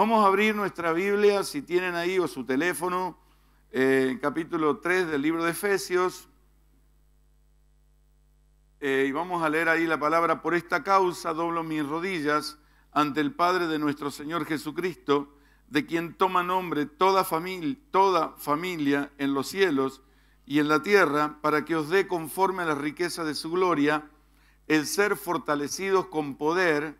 Vamos a abrir nuestra Biblia, si tienen ahí, o su teléfono, eh, capítulo 3 del libro de Efesios. Eh, y vamos a leer ahí la palabra, por esta causa doblo mis rodillas ante el Padre de nuestro Señor Jesucristo, de quien toma nombre toda, familia, toda familia en los cielos y en la tierra, para que os dé conforme a la riqueza de su gloria el ser fortalecidos con poder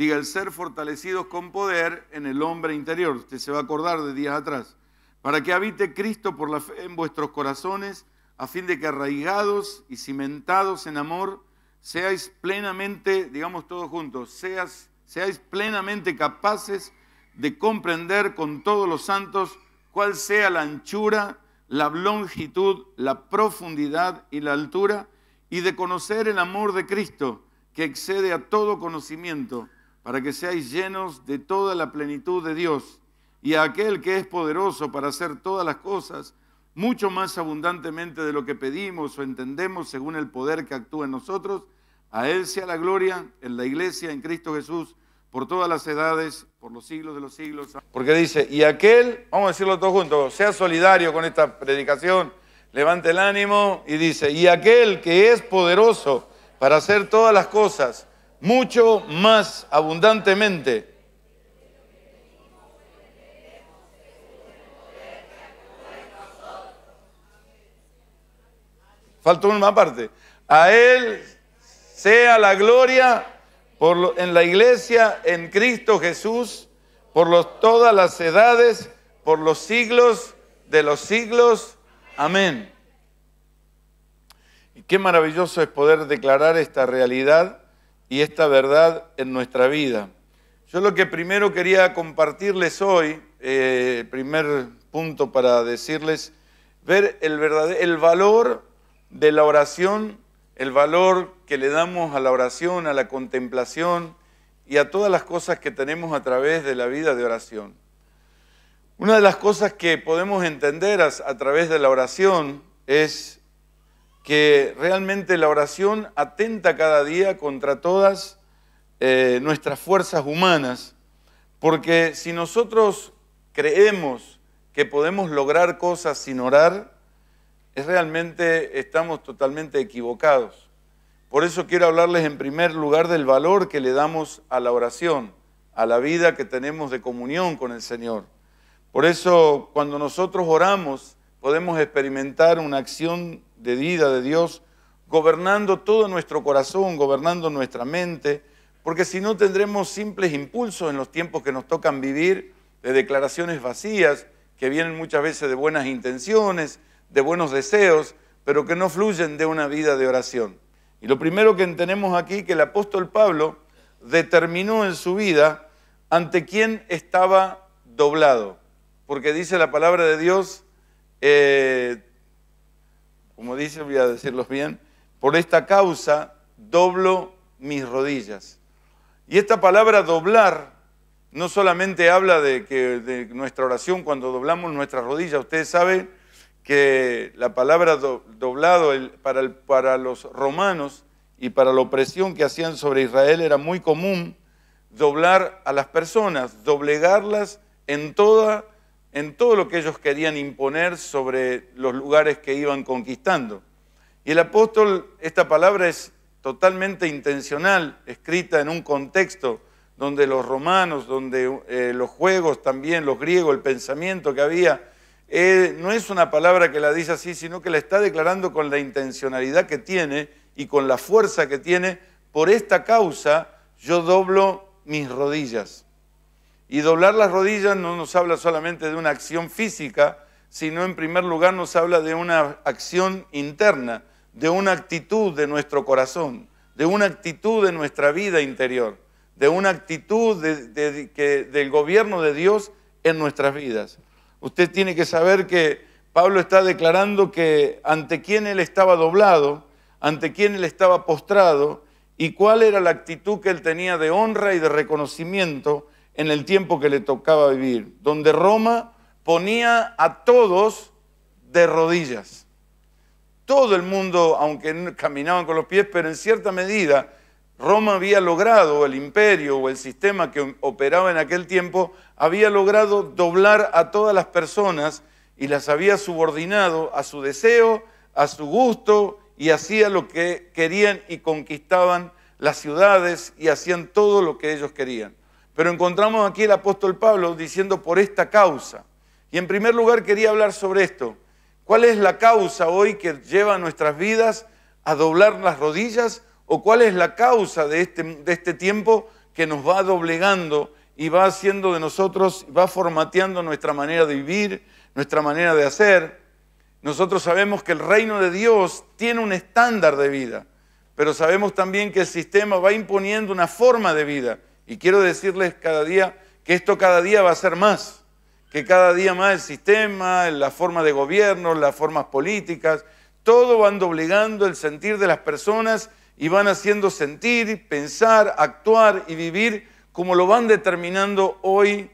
Diga el ser fortalecidos con poder en el hombre interior. Usted se va a acordar de días atrás. Para que habite Cristo por la fe en vuestros corazones, a fin de que arraigados y cimentados en amor, seáis plenamente, digamos todos juntos, seas, seáis plenamente capaces de comprender con todos los santos cuál sea la anchura, la longitud, la profundidad y la altura, y de conocer el amor de Cristo, que excede a todo conocimiento para que seáis llenos de toda la plenitud de Dios y a aquel que es poderoso para hacer todas las cosas, mucho más abundantemente de lo que pedimos o entendemos según el poder que actúa en nosotros, a Él sea la gloria en la iglesia, en Cristo Jesús, por todas las edades, por los siglos de los siglos. Porque dice, y aquel, vamos a decirlo todos juntos, sea solidario con esta predicación, levante el ánimo y dice, y aquel que es poderoso para hacer todas las cosas, mucho más abundantemente. Falta una parte. A Él sea la gloria por en la iglesia, en Cristo Jesús, por los, todas las edades, por los siglos de los siglos. Amén. Y qué maravilloso es poder declarar esta realidad y esta verdad en nuestra vida. Yo lo que primero quería compartirles hoy, eh, primer punto para decirles, ver el, el valor de la oración, el valor que le damos a la oración, a la contemplación y a todas las cosas que tenemos a través de la vida de oración. Una de las cosas que podemos entender a través de la oración es que realmente la oración atenta cada día contra todas eh, nuestras fuerzas humanas, porque si nosotros creemos que podemos lograr cosas sin orar, es realmente estamos totalmente equivocados. Por eso quiero hablarles en primer lugar del valor que le damos a la oración, a la vida que tenemos de comunión con el Señor. Por eso cuando nosotros oramos podemos experimentar una acción de vida de Dios, gobernando todo nuestro corazón, gobernando nuestra mente, porque si no tendremos simples impulsos en los tiempos que nos tocan vivir de declaraciones vacías, que vienen muchas veces de buenas intenciones, de buenos deseos, pero que no fluyen de una vida de oración. Y lo primero que tenemos aquí que el apóstol Pablo determinó en su vida ante quién estaba doblado, porque dice la palabra de Dios, eh, como dice, voy a decirlos bien, por esta causa doblo mis rodillas. Y esta palabra doblar no solamente habla de, que, de nuestra oración cuando doblamos nuestras rodillas, ustedes saben que la palabra doblado para, para los romanos y para la opresión que hacían sobre Israel era muy común doblar a las personas, doblegarlas en toda en todo lo que ellos querían imponer sobre los lugares que iban conquistando. Y el apóstol, esta palabra es totalmente intencional, escrita en un contexto donde los romanos, donde eh, los juegos también, los griegos, el pensamiento que había, eh, no es una palabra que la dice así, sino que la está declarando con la intencionalidad que tiene y con la fuerza que tiene. Por esta causa yo doblo mis rodillas. Y doblar las rodillas no nos habla solamente de una acción física, sino en primer lugar nos habla de una acción interna, de una actitud de nuestro corazón, de una actitud de nuestra vida interior, de una actitud del gobierno de Dios en nuestras vidas. Usted tiene que saber que Pablo está declarando que ante quién él estaba doblado, ante quién él estaba postrado y cuál era la actitud que él tenía de honra y de reconocimiento en el tiempo que le tocaba vivir, donde Roma ponía a todos de rodillas. Todo el mundo, aunque caminaban con los pies, pero en cierta medida Roma había logrado, el imperio o el sistema que operaba en aquel tiempo, había logrado doblar a todas las personas y las había subordinado a su deseo, a su gusto y hacía lo que querían y conquistaban las ciudades y hacían todo lo que ellos querían. Pero encontramos aquí el apóstol Pablo diciendo por esta causa. Y en primer lugar quería hablar sobre esto. ¿Cuál es la causa hoy que lleva nuestras vidas a doblar las rodillas? ¿O cuál es la causa de este, de este tiempo que nos va doblegando y va haciendo de nosotros, va formateando nuestra manera de vivir, nuestra manera de hacer? Nosotros sabemos que el reino de Dios tiene un estándar de vida, pero sabemos también que el sistema va imponiendo una forma de vida y quiero decirles cada día que esto cada día va a ser más, que cada día más el sistema, la forma de gobierno, las formas políticas, todo van doblegando el sentir de las personas y van haciendo sentir, pensar, actuar y vivir como lo van determinando hoy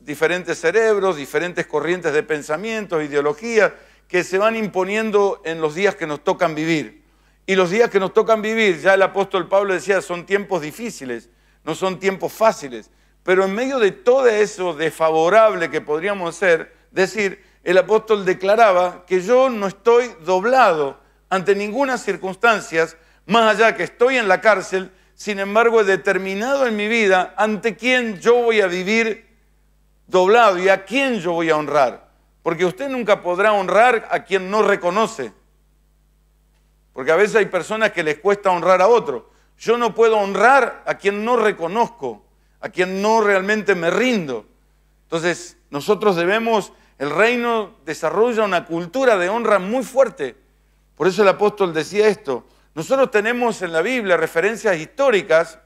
diferentes cerebros, diferentes corrientes de pensamiento, ideologías, que se van imponiendo en los días que nos tocan vivir. Y los días que nos tocan vivir, ya el apóstol Pablo decía, son tiempos difíciles, no son tiempos fáciles. Pero en medio de todo eso desfavorable que podríamos ser, decir, el apóstol declaraba que yo no estoy doblado ante ninguna circunstancia, más allá que estoy en la cárcel, sin embargo he determinado en mi vida ante quién yo voy a vivir doblado y a quién yo voy a honrar. Porque usted nunca podrá honrar a quien no reconoce. Porque a veces hay personas que les cuesta honrar a otro. Yo no puedo honrar a quien no reconozco, a quien no realmente me rindo. Entonces, nosotros debemos, el reino desarrolla una cultura de honra muy fuerte. Por eso el apóstol decía esto. Nosotros tenemos en la Biblia referencias históricas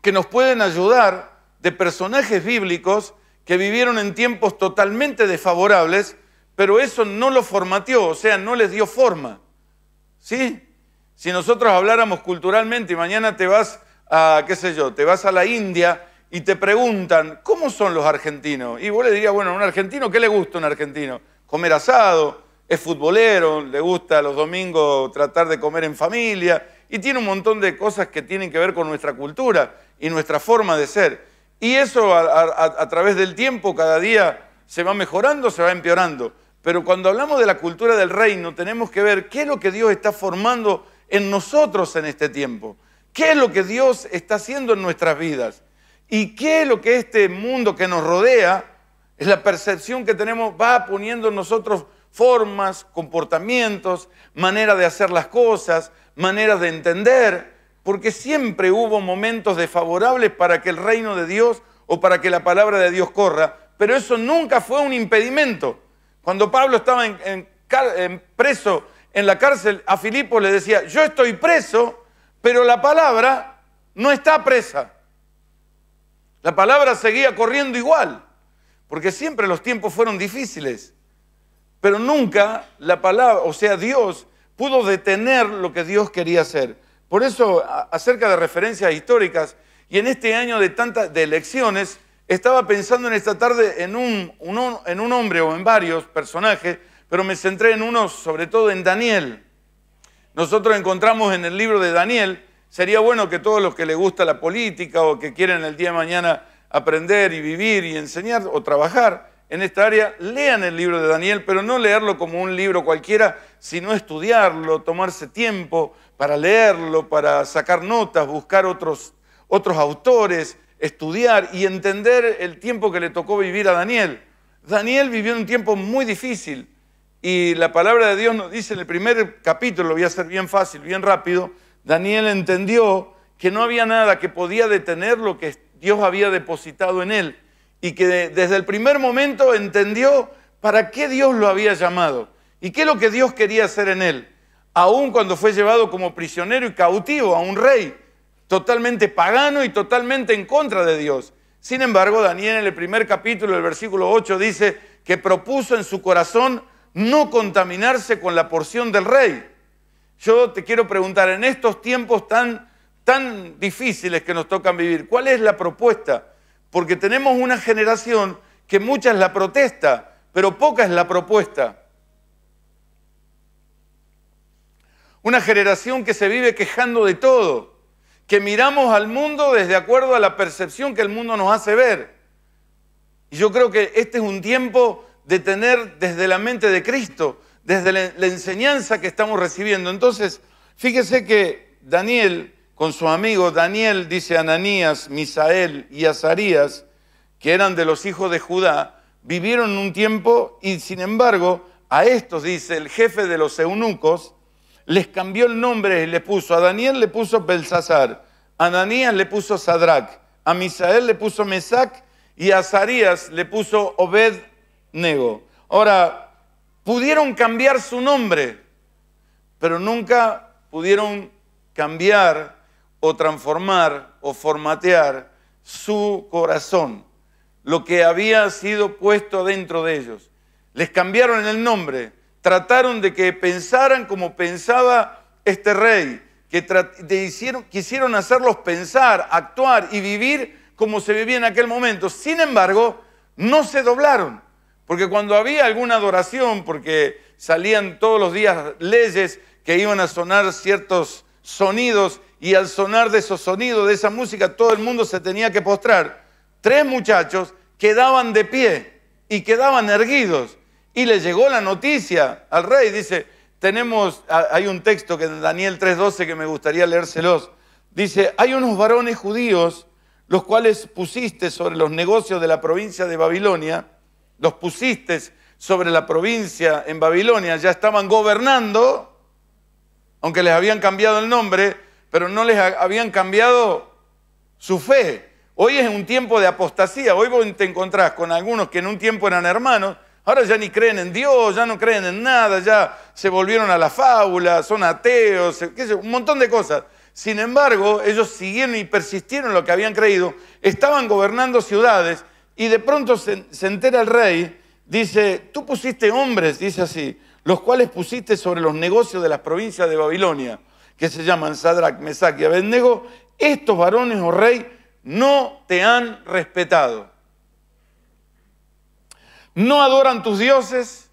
que nos pueden ayudar de personajes bíblicos que vivieron en tiempos totalmente desfavorables, pero eso no lo formateó, o sea, no les dio forma. ¿Sí? Si nosotros habláramos culturalmente y mañana te vas a, qué sé yo, te vas a la India y te preguntan, ¿cómo son los argentinos? Y vos le dirías, bueno, un argentino, ¿qué le gusta un argentino? Comer asado, es futbolero, le gusta los domingos tratar de comer en familia y tiene un montón de cosas que tienen que ver con nuestra cultura y nuestra forma de ser. Y eso a, a través del tiempo cada día se va mejorando, se va empeorando. Pero cuando hablamos de la cultura del reino tenemos que ver qué es lo que Dios está formando en nosotros en este tiempo? ¿Qué es lo que Dios está haciendo en nuestras vidas? ¿Y qué es lo que este mundo que nos rodea, es la percepción que tenemos, va poniendo en nosotros formas, comportamientos, manera de hacer las cosas, maneras de entender? Porque siempre hubo momentos desfavorables para que el reino de Dios o para que la palabra de Dios corra, pero eso nunca fue un impedimento. Cuando Pablo estaba en preso en la cárcel a Filipo le decía, yo estoy preso, pero la palabra no está presa. La palabra seguía corriendo igual, porque siempre los tiempos fueron difíciles, pero nunca la palabra, o sea, Dios pudo detener lo que Dios quería hacer. Por eso, acerca de referencias históricas, y en este año de tantas elecciones, estaba pensando en esta tarde en un, en un hombre o en varios personajes pero me centré en uno, sobre todo en Daniel. Nosotros encontramos en el libro de Daniel, sería bueno que todos los que les gusta la política o que quieren el día de mañana aprender y vivir y enseñar o trabajar en esta área, lean el libro de Daniel, pero no leerlo como un libro cualquiera, sino estudiarlo, tomarse tiempo para leerlo, para sacar notas, buscar otros, otros autores, estudiar y entender el tiempo que le tocó vivir a Daniel. Daniel vivió un tiempo muy difícil, y la palabra de Dios nos dice en el primer capítulo, lo voy a hacer bien fácil, bien rápido, Daniel entendió que no había nada que podía detener lo que Dios había depositado en él y que desde el primer momento entendió para qué Dios lo había llamado y qué es lo que Dios quería hacer en él, aun cuando fue llevado como prisionero y cautivo a un rey totalmente pagano y totalmente en contra de Dios. Sin embargo, Daniel en el primer capítulo, el versículo 8, dice que propuso en su corazón no contaminarse con la porción del rey. Yo te quiero preguntar, en estos tiempos tan, tan difíciles que nos tocan vivir, ¿cuál es la propuesta? Porque tenemos una generación que mucha es la protesta, pero poca es la propuesta. Una generación que se vive quejando de todo, que miramos al mundo desde acuerdo a la percepción que el mundo nos hace ver. Y yo creo que este es un tiempo de tener desde la mente de Cristo, desde la, enseñanza que estamos recibiendo. Entonces, fíjese que Daniel, con su amigo Daniel, dice Ananías, Misael y Azarías, que eran de los hijos de Judá, vivieron un tiempo y sin embargo a estos, dice el jefe de los eunucos, les cambió el nombre y le puso, a Daniel le puso Belsasar, a Ananías le puso Sadrach, a Misael le puso Mesac y a Azarías le puso Obed Nego. Ahora, pudieron cambiar su nombre, pero nunca pudieron cambiar o transformar o formatear su corazón, lo que había sido puesto dentro de ellos. Les cambiaron el nombre, trataron de que pensaran como pensaba este rey, que hicieron, quisieron hacerlos pensar, actuar y vivir como se vivía en aquel momento. Sin embargo, no se doblaron. Porque cuando había alguna adoración, porque salían todos los días leyes que iban a sonar ciertos sonidos y al sonar de esos sonidos, de esa música, todo el mundo se tenía que postrar. Tres muchachos quedaban de pie y quedaban erguidos. Y le llegó la noticia al rey, dice, tenemos, hay un texto que Daniel 3.12 que me gustaría leérselos, dice, hay unos varones judíos los cuales pusiste sobre los negocios de la provincia de Babilonia, los pusiste sobre la provincia en Babilonia, ya estaban gobernando, aunque les habían cambiado el nombre, pero no les habían cambiado su fe. Hoy es un tiempo de apostasía, hoy vos te encontrás con algunos que en un tiempo eran hermanos, ahora ya ni creen en Dios, ya no creen en nada, ya se volvieron a la fábula, son ateos, qué sé, un montón de cosas. Sin embargo, ellos siguieron y persistieron en lo que habían creído, estaban gobernando ciudades y de pronto se, entera el rey, dice, tú pusiste hombres, dice así, los cuales pusiste sobre los negocios de las provincias de Babilonia, que se llaman Sadrach, Mesach y Abednego, estos varones, oh rey, no te han respetado. No adoran tus dioses,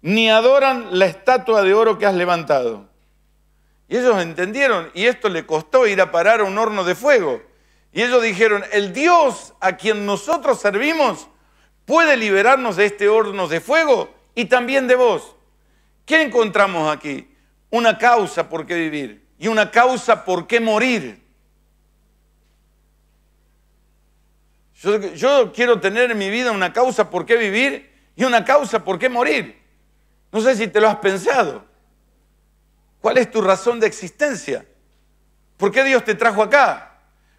ni adoran la estatua de oro que has levantado. Y ellos entendieron, y esto le costó ir a parar a un horno de fuego. Y ellos dijeron, el Dios a quien nosotros servimos puede liberarnos de este horno de fuego y también de vos. ¿Qué encontramos aquí? Una causa por qué vivir y una causa por qué morir. Yo, yo quiero tener en mi vida una causa por qué vivir y una causa por qué morir. No sé si te lo has pensado. ¿Cuál es tu razón de existencia? ¿Por qué Dios te trajo acá?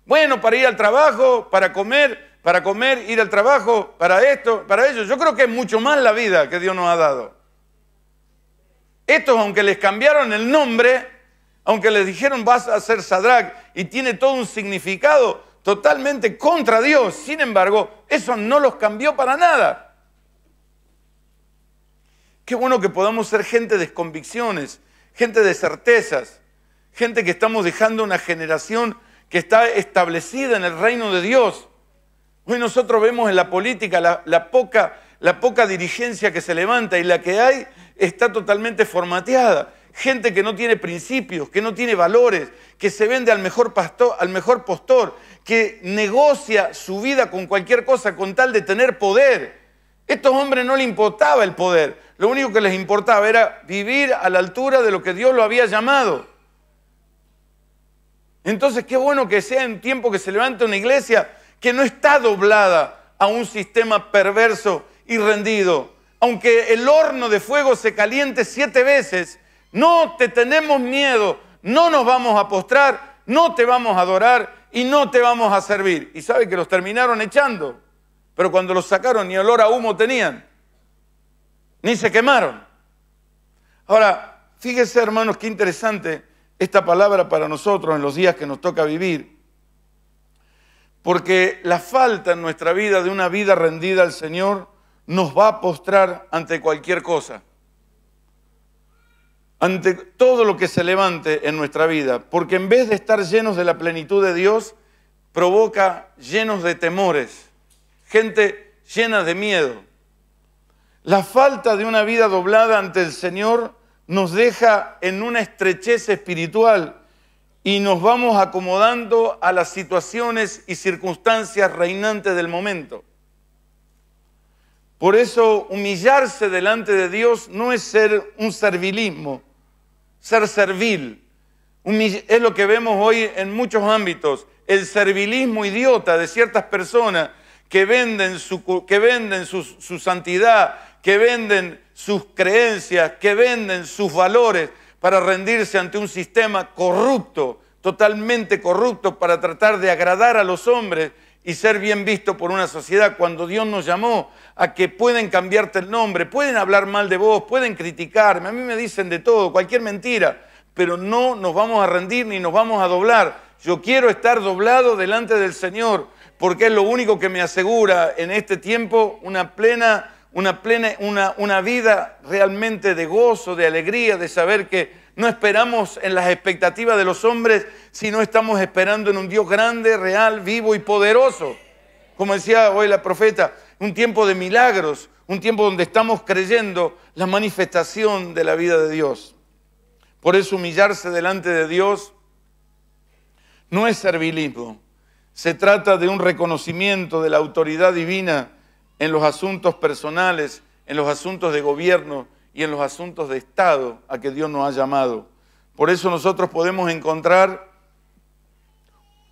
Bueno, para ir al trabajo, para comer, para comer, ir al trabajo, para esto, para ello. Yo creo que es mucho más la vida que Dios nos ha dado. Estos, aunque les cambiaron el nombre, aunque les dijeron vas a ser Sadrach y tiene todo un significado totalmente contra Dios, sin embargo, eso no los cambió para nada. Qué bueno que podamos ser gente de convicciones, gente de certezas, gente que estamos dejando una generación que está establecida en el reino de Dios. Hoy nosotros vemos en la política la, poca, la poca dirigencia que se levanta y la que hay está totalmente formateada. Gente que no tiene principios, que no tiene valores, que se vende al mejor, pastor, al mejor postor, que negocia su vida con cualquier cosa con tal de tener poder. Estos hombres no les importaba el poder, lo único que les importaba era vivir a la altura de lo que Dios lo había llamado. Entonces, qué bueno que sea en tiempo que se levante una iglesia que no está doblada a un sistema perverso y rendido. Aunque el horno de fuego se caliente siete veces, no te tenemos miedo, no nos vamos a postrar, no te vamos a adorar y no te vamos a servir. Y sabe que los terminaron echando, pero cuando los sacaron ni olor a humo tenían, ni se quemaron. Ahora, fíjese hermanos, qué interesante esta palabra para nosotros en los días que nos toca vivir, porque la falta en nuestra vida de una vida rendida al Señor nos va a postrar ante cualquier cosa, ante todo lo que se levante en nuestra vida, porque en vez de estar llenos de la plenitud de Dios, provoca llenos de temores, gente llena de miedo. La falta de una vida doblada ante el Señor nos deja en una estrechez espiritual y nos vamos acomodando a las situaciones y circunstancias reinantes del momento. Por eso humillarse delante de Dios no es ser un servilismo, ser servil. es lo que vemos hoy en muchos ámbitos, el servilismo idiota de ciertas personas que venden su, que venden su, su santidad, que venden sus creencias, que venden sus valores para rendirse ante un sistema corrupto, totalmente corrupto, para tratar de agradar a los hombres y ser bien visto por una sociedad cuando Dios nos llamó a que pueden cambiarte el nombre, pueden hablar mal de vos, pueden criticarme, a mí me dicen de todo, cualquier mentira, pero no nos vamos a rendir ni nos vamos a doblar. Yo quiero estar doblado delante del Señor, porque es lo único que me asegura en este tiempo una plena una, plena, una, una vida realmente de gozo, de alegría, de saber que no esperamos en las expectativas de los hombres, sino estamos esperando en un Dios grande, real, vivo y poderoso. Como decía hoy la profeta, un tiempo de milagros, un tiempo donde estamos creyendo la manifestación de la vida de Dios. Por eso humillarse delante de Dios no es servilismo, se trata de un reconocimiento de la autoridad divina en los asuntos personales, en los asuntos de gobierno y en los asuntos de Estado a que Dios nos ha llamado. Por eso nosotros podemos encontrar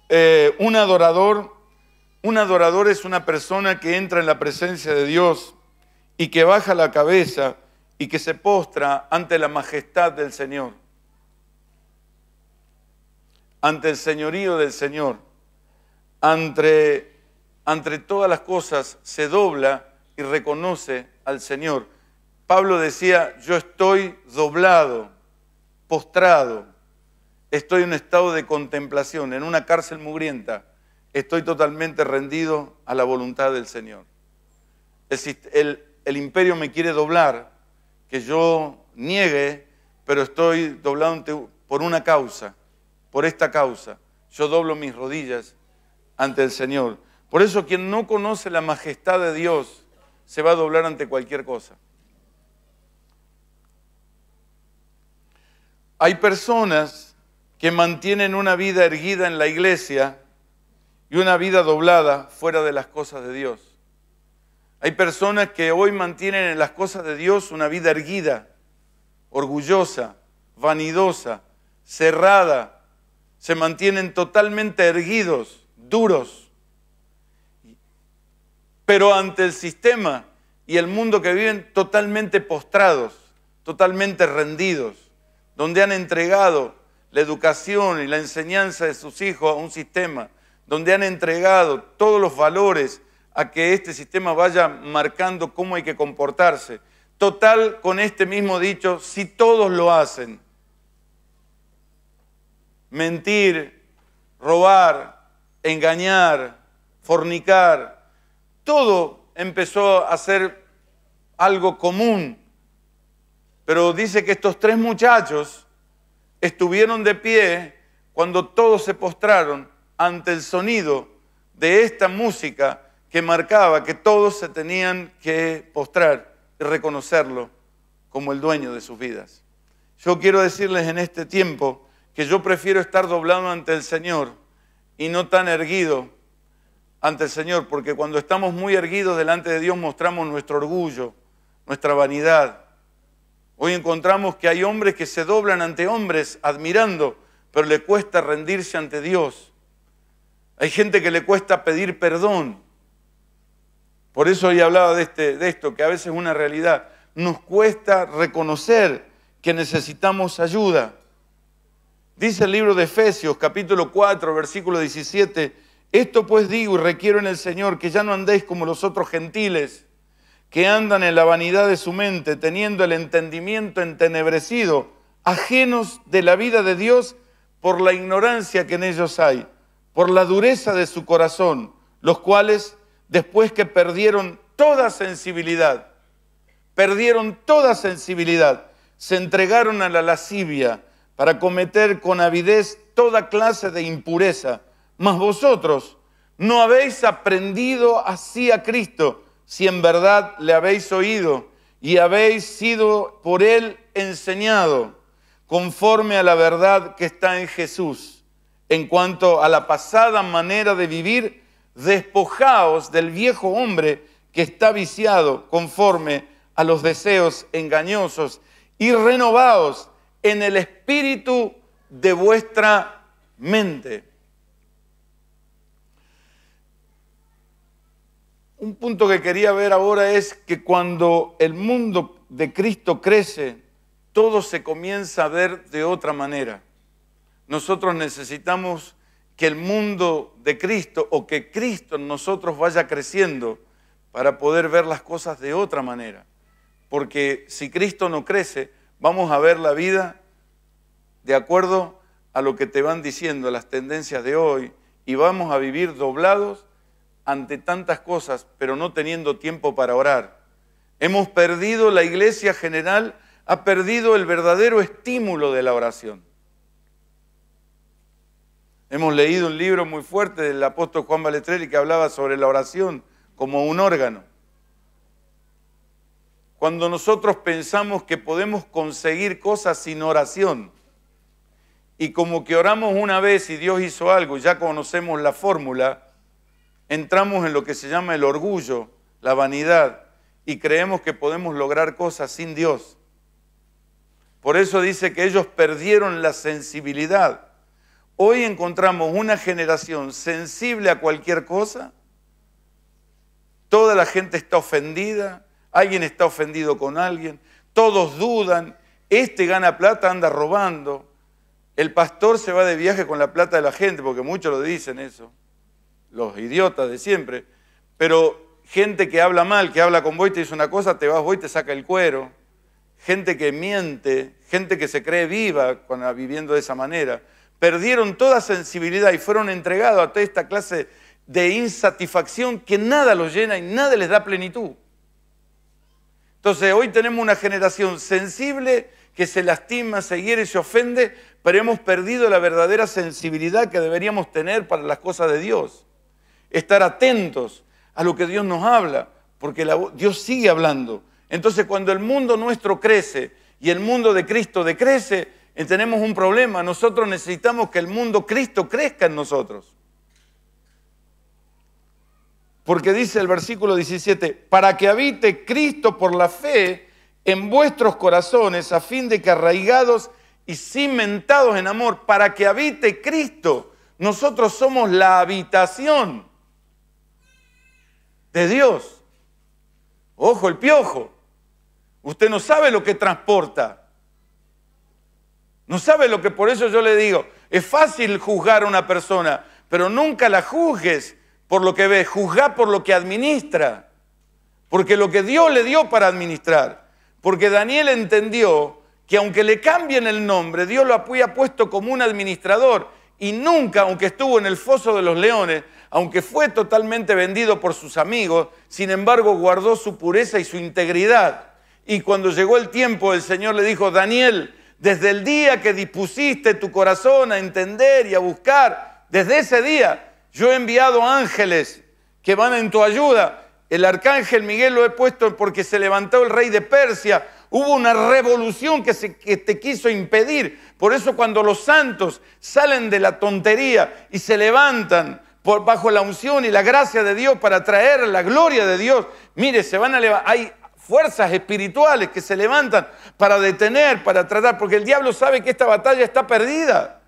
eh, un adorador. Un adorador es una persona que entra en la presencia de Dios y que baja la cabeza y que se postra ante la majestad del Señor, ante el señorío del Señor, ante ante todas las cosas se dobla y reconoce al Señor. Pablo decía, yo estoy doblado, postrado, estoy en un estado de contemplación, en una cárcel mugrienta, estoy totalmente rendido a la voluntad del Señor. El, imperio me quiere doblar, que yo niegue, pero estoy doblado por una causa, por esta causa. Yo doblo mis rodillas ante el Señor. Por eso quien no conoce la majestad de Dios se va a doblar ante cualquier cosa. Hay personas que mantienen una vida erguida en la iglesia y una vida doblada fuera de las cosas de Dios. Hay personas que hoy mantienen en las cosas de Dios una vida erguida, orgullosa, vanidosa, cerrada, se mantienen totalmente erguidos, duros, pero ante el sistema y el mundo que viven totalmente postrados, totalmente rendidos, donde han entregado la educación y la enseñanza de sus hijos a un sistema, donde han entregado todos los valores a que este sistema vaya marcando cómo hay que comportarse. Total, con este mismo dicho, si todos lo hacen, mentir, robar, engañar, fornicar, todo empezó a ser algo común. Pero dice que estos tres muchachos estuvieron de pie cuando todos se postraron ante el sonido de esta música que marcaba que todos se tenían que postrar y reconocerlo como el dueño de sus vidas. Yo quiero decirles en este tiempo que yo prefiero estar doblado ante el Señor y no tan erguido ante el Señor, porque cuando estamos muy erguidos delante de Dios mostramos nuestro orgullo, nuestra vanidad. Hoy encontramos que hay hombres que se doblan ante hombres admirando, pero le cuesta rendirse ante Dios. Hay gente que le cuesta pedir perdón. Por eso hoy hablaba de, este, de esto, que a veces es una realidad. Nos cuesta reconocer que necesitamos ayuda. Dice el libro de Efesios, capítulo 4, versículo 17 esto pues digo y requiero en el Señor que ya no andéis como los otros gentiles, que andan en la vanidad de su mente, teniendo el entendimiento entenebrecido, ajenos de la vida de Dios por la ignorancia que en ellos hay, por la dureza de su corazón, los cuales, después que perdieron toda sensibilidad, perdieron toda sensibilidad, se entregaron a la lascivia para cometer con avidez toda clase de impureza mas vosotros no habéis aprendido así a Cristo, si en verdad le habéis oído y habéis sido por él enseñado conforme a la verdad que está en Jesús. En cuanto a la pasada manera de vivir, despojaos del viejo hombre que está viciado conforme a los deseos engañosos y renovaos en el espíritu de vuestra mente Un punto que quería ver ahora es que cuando el mundo de Cristo crece, todo se comienza a ver de otra manera. Nosotros necesitamos que el mundo de Cristo o que Cristo en nosotros vaya creciendo para poder ver las cosas de otra manera. Porque si Cristo no crece, vamos a ver la vida de acuerdo a lo que te van diciendo las tendencias de hoy y vamos a vivir doblados ante tantas cosas, pero no teniendo tiempo para orar. Hemos perdido, la iglesia general ha perdido el verdadero estímulo de la oración. Hemos leído un libro muy fuerte del apóstol Juan Valetrelli que hablaba sobre la oración como un órgano. Cuando nosotros pensamos que podemos conseguir cosas sin oración, y como que oramos una vez y Dios hizo algo, ya conocemos la fórmula, entramos en lo que se llama el orgullo, la vanidad, y creemos que podemos lograr cosas sin Dios. Por eso dice que ellos perdieron la sensibilidad. Hoy encontramos una generación sensible a cualquier cosa. Toda la gente está ofendida, alguien está ofendido con alguien, todos dudan, este gana plata, anda robando, el pastor se va de viaje con la plata de la gente, porque muchos lo dicen eso los idiotas de siempre, pero gente que habla mal, que habla con vos y te dice una cosa, te vas vos y te saca el cuero, gente que miente, gente que se cree viva viviendo de esa manera, perdieron toda sensibilidad y fueron entregados a toda esta clase de insatisfacción que nada los llena y nada les da plenitud. Entonces hoy tenemos una generación sensible que se lastima, se hiere, se ofende, pero hemos perdido la verdadera sensibilidad que deberíamos tener para las cosas de Dios estar atentos a lo que Dios nos habla, porque Dios sigue hablando. Entonces cuando el mundo nuestro crece y el mundo de Cristo decrece, eh, tenemos un problema. Nosotros necesitamos que el mundo Cristo crezca en nosotros. Porque dice el versículo 17, para que habite Cristo por la fe en vuestros corazones, a fin de que arraigados y cimentados en amor, para que habite Cristo, nosotros somos la habitación de Dios. Ojo el piojo. Usted no sabe lo que transporta. No sabe lo que por eso yo le digo. Es fácil juzgar a una persona, pero nunca la juzgues por lo que ve, juzga por lo que administra. Porque lo que Dios le dio para administrar. Porque Daniel entendió que aunque le cambien el nombre, Dios lo ha puesto como un administrador y nunca, aunque estuvo en el foso de los leones, aunque fue totalmente vendido por sus amigos, sin embargo guardó su pureza y su integridad. Y cuando llegó el tiempo, el Señor le dijo, Daniel, desde el día que dispusiste tu corazón a entender y a buscar, desde ese día yo he enviado ángeles que van en tu ayuda. El arcángel Miguel lo he puesto porque se levantó el rey de Persia. Hubo una revolución que, se, te quiso impedir. Por eso cuando los santos salen de la tontería y se levantan bajo la unción y la gracia de Dios para traer la gloria de Dios. Mire, se van a Hay fuerzas espirituales que se levantan para detener, para tratar, porque el diablo sabe que esta batalla está perdida.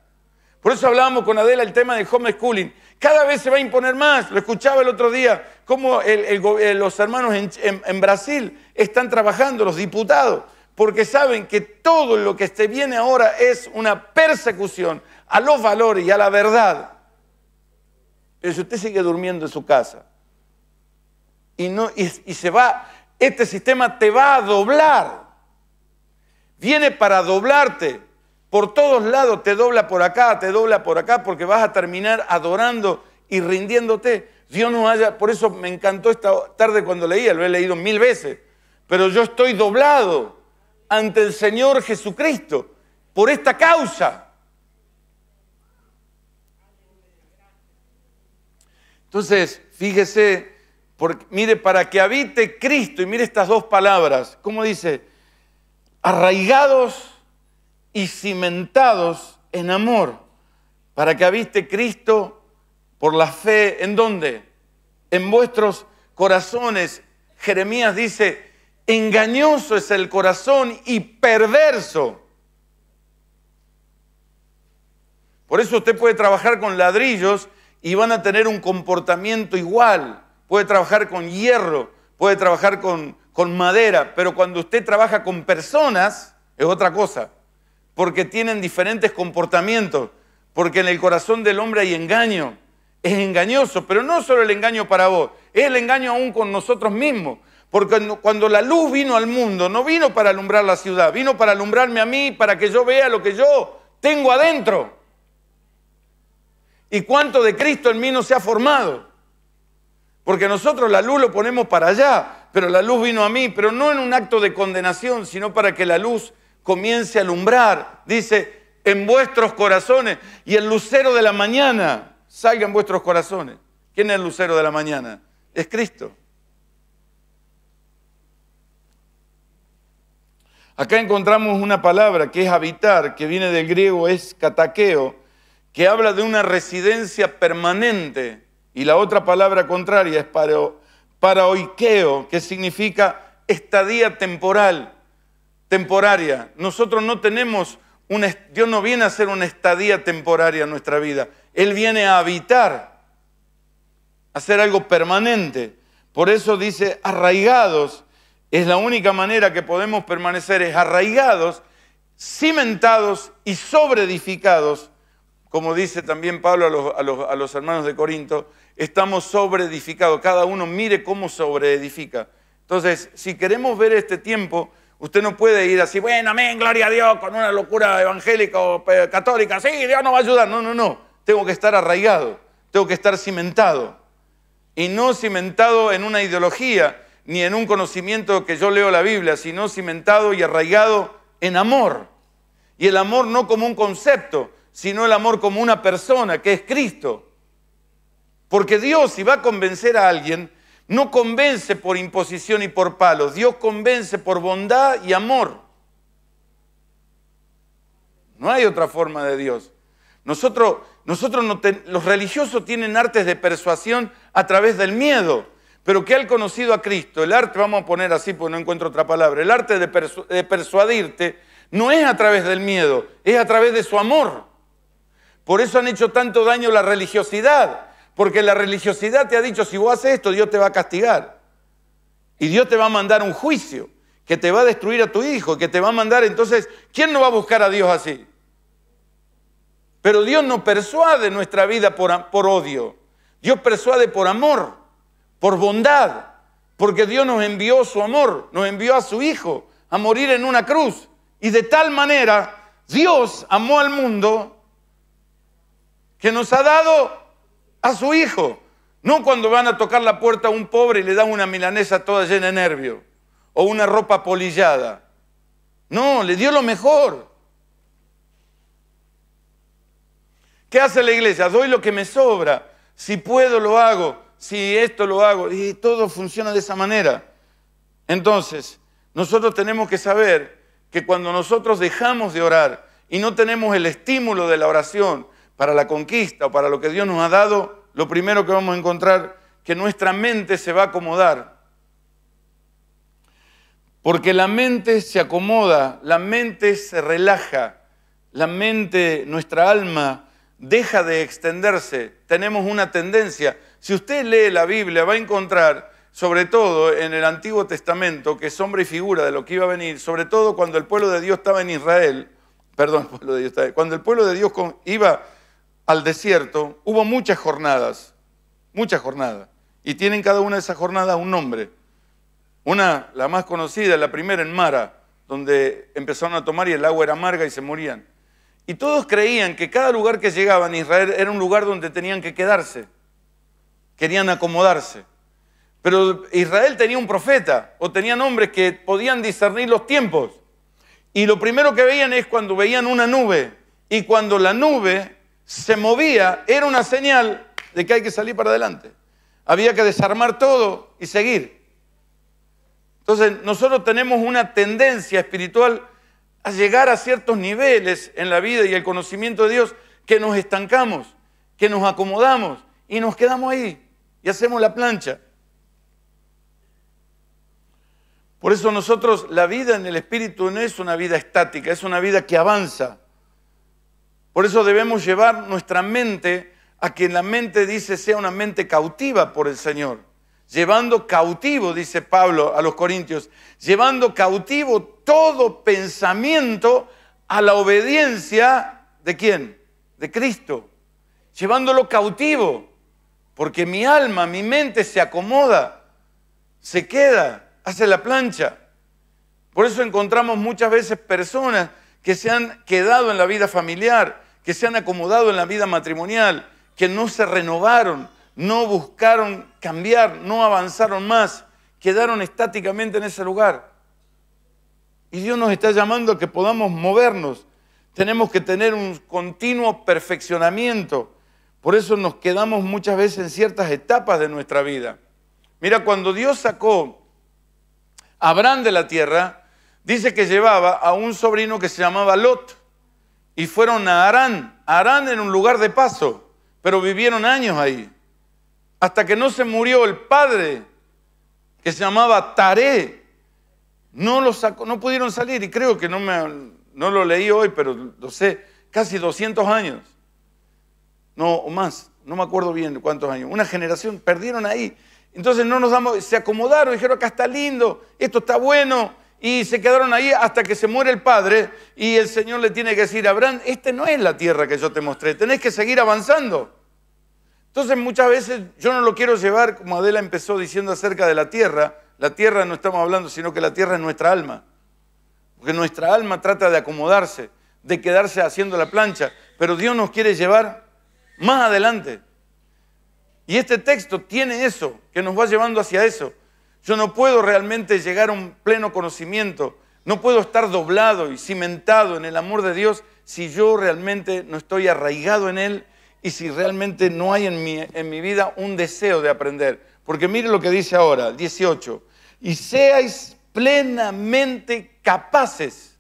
Por eso hablábamos con Adela el tema de homeschooling. Cada vez se va a imponer más. Lo escuchaba el otro día, cómo eh, los hermanos en, Brasil están trabajando, los diputados, porque saben que todo lo que viene ahora es una persecución a los valores y a la verdad. Pero si usted sigue durmiendo en su casa y, no, y, se va, este sistema te va a doblar. Viene para doblarte. Por todos lados te dobla por acá, te dobla por acá, porque vas a terminar adorando y rindiéndote. Dios no haya, por eso me encantó esta tarde cuando leía, lo he leído mil veces, pero yo estoy doblado ante el Señor Jesucristo por esta causa. Entonces, fíjese, mire, para que habite Cristo, y mire estas dos palabras, ¿cómo dice? Arraigados y cimentados en amor, para que habite Cristo por la fe, ¿en dónde? En vuestros corazones. Jeremías dice, engañoso es el corazón y perverso. Por eso usted puede trabajar con ladrillos y van a tener un comportamiento igual. Puede trabajar con hierro, puede trabajar con, madera, pero cuando usted trabaja con personas es otra cosa, porque tienen diferentes comportamientos, porque en el corazón del hombre hay engaño. Es engañoso, pero no solo el engaño para vos, es el engaño aún con nosotros mismos. Porque cuando la luz vino al mundo, no vino para alumbrar la ciudad, vino para alumbrarme a mí, para que yo vea lo que yo tengo adentro. ¿Y cuánto de Cristo en mí no se ha formado? Porque nosotros la luz lo ponemos para allá, pero la luz vino a mí, pero no en un acto de condenación, sino para que la luz comience a alumbrar. Dice, en vuestros corazones y el lucero de la mañana salga en vuestros corazones. ¿Quién es el lucero de la mañana? Es Cristo. Acá encontramos una palabra que es habitar, que viene del griego es cataqueo, que habla de una residencia permanente, y la otra palabra contraria es para, paraoikeo, que significa estadía temporal, temporaria. Nosotros no tenemos una, Dios no viene a hacer una estadía temporaria en nuestra vida, Él viene a habitar, a hacer algo permanente. Por eso dice arraigados, es la única manera que podemos permanecer, es arraigados, cimentados y sobreedificados como dice también Pablo a los, hermanos de Corinto, estamos sobreedificados. Cada uno mire cómo sobreedifica. Entonces, si queremos ver este tiempo, usted no puede ir así, bueno, amén, gloria a Dios, con una locura evangélica o eh, católica, sí, Dios nos va a ayudar. No, no, no. Tengo que estar arraigado, tengo que estar cimentado. Y no cimentado en una ideología ni en un conocimiento que yo leo la Biblia, sino cimentado y arraigado en amor. Y el amor no como un concepto, sino el amor como una persona, que es Cristo. Porque Dios, si va a convencer a alguien, no convence por imposición y por palos, Dios convence por bondad y amor. No hay otra forma de Dios. Nosotros, nosotros los religiosos tienen artes de persuasión a través del miedo, pero que al conocido a Cristo, el arte, vamos a poner así porque no encuentro otra palabra, el arte de persuadirte no es a través del miedo, es a través de su amor. Por eso han hecho tanto daño la religiosidad, porque la religiosidad te ha dicho, si vos haces esto, Dios te va a castigar. Y Dios te va a mandar un juicio que te va a destruir a tu hijo, que te va a mandar. Entonces, ¿quién no va a buscar a Dios así? Pero Dios no persuade nuestra vida por, por odio. Dios persuade por amor, por bondad, porque Dios nos envió su amor, nos envió a su Hijo a morir en una cruz. Y de tal manera Dios amó al mundo que nos ha dado a su Hijo. No cuando van a tocar la puerta a un pobre y le dan una milanesa toda llena de nervio o una ropa polillada. No, le dio lo mejor. ¿Qué hace la iglesia? Doy lo que me sobra. Si puedo, lo hago. Si esto, lo hago. Y todo funciona de esa manera. Entonces, nosotros tenemos que saber que cuando nosotros dejamos de orar y no tenemos el estímulo de la oración, para la conquista o para lo que Dios nos ha dado, lo primero que vamos a encontrar que nuestra mente se va a acomodar. Porque la mente se acomoda, la mente se relaja, la mente, nuestra alma, deja de extenderse. Tenemos una tendencia. Si usted lee la Biblia, va a encontrar, sobre todo en el Antiguo Testamento, que es sombra y figura de lo que iba a venir, sobre todo cuando el pueblo de Dios estaba en Israel, perdón, cuando el pueblo de Dios iba al desierto, hubo muchas jornadas, muchas jornadas, y tienen cada una de esas jornadas un nombre. Una, la más conocida, la primera en Mara, donde empezaron a tomar y el agua era amarga y se morían. Y todos creían que cada lugar que llegaban a Israel era un lugar donde tenían que quedarse, querían acomodarse. Pero Israel tenía un profeta o tenían hombres que podían discernir los tiempos. Y lo primero que veían es cuando veían una nube. Y cuando la nube se movía, era una señal de que hay que salir para adelante. Había que desarmar todo y seguir. Entonces, nosotros tenemos una tendencia espiritual a llegar a ciertos niveles en la vida y el conocimiento de Dios que nos estancamos, que nos acomodamos y nos quedamos ahí y hacemos la plancha. Por eso nosotros, la vida en el Espíritu no es una vida estática, es una vida que avanza, por eso debemos llevar nuestra mente a que la mente dice sea una mente cautiva por el Señor. Llevando cautivo, dice Pablo a los Corintios, llevando cautivo todo pensamiento a la obediencia de quién? De Cristo. Llevándolo cautivo, porque mi alma, mi mente se acomoda, se queda, hace la plancha. Por eso encontramos muchas veces personas que se han quedado en la vida familiar, que se han acomodado en la vida matrimonial, que no se renovaron, no buscaron cambiar, no avanzaron más, quedaron estáticamente en ese lugar. Y Dios nos está llamando a que podamos movernos. Tenemos que tener un continuo perfeccionamiento. Por eso nos quedamos muchas veces en ciertas etapas de nuestra vida. Mira, cuando Dios sacó a Abraham de la tierra, dice que llevaba a un sobrino que se llamaba Lot y fueron a Arán. Arán en un lugar de paso, pero vivieron años ahí. Hasta que no se murió el padre, que se llamaba Taré. No, lo no pudieron salir y creo que no, me, no lo leí hoy, pero lo sé, casi 200 años. No, o más, no me acuerdo bien cuántos años. Una generación perdieron ahí. Entonces no nos damos, se acomodaron, dijeron, acá está lindo, esto está bueno, y se quedaron ahí hasta que se muere el padre y el Señor le tiene que decir, Abraham, esta no es la tierra que yo te mostré, tenés que seguir avanzando. Entonces muchas veces yo no lo quiero llevar, como Adela empezó diciendo acerca de la tierra, la tierra no estamos hablando, sino que la tierra es nuestra alma, porque nuestra alma trata de acomodarse, de quedarse haciendo la plancha, pero Dios nos quiere llevar más adelante. Y este texto tiene eso, que nos va llevando hacia eso. Yo no puedo realmente llegar a un pleno conocimiento, no puedo estar doblado y cimentado en el amor de Dios si yo realmente no estoy arraigado en Él y si realmente no hay en mi, en mi vida un deseo de aprender. Porque mire lo que dice ahora, 18, y seáis plenamente capaces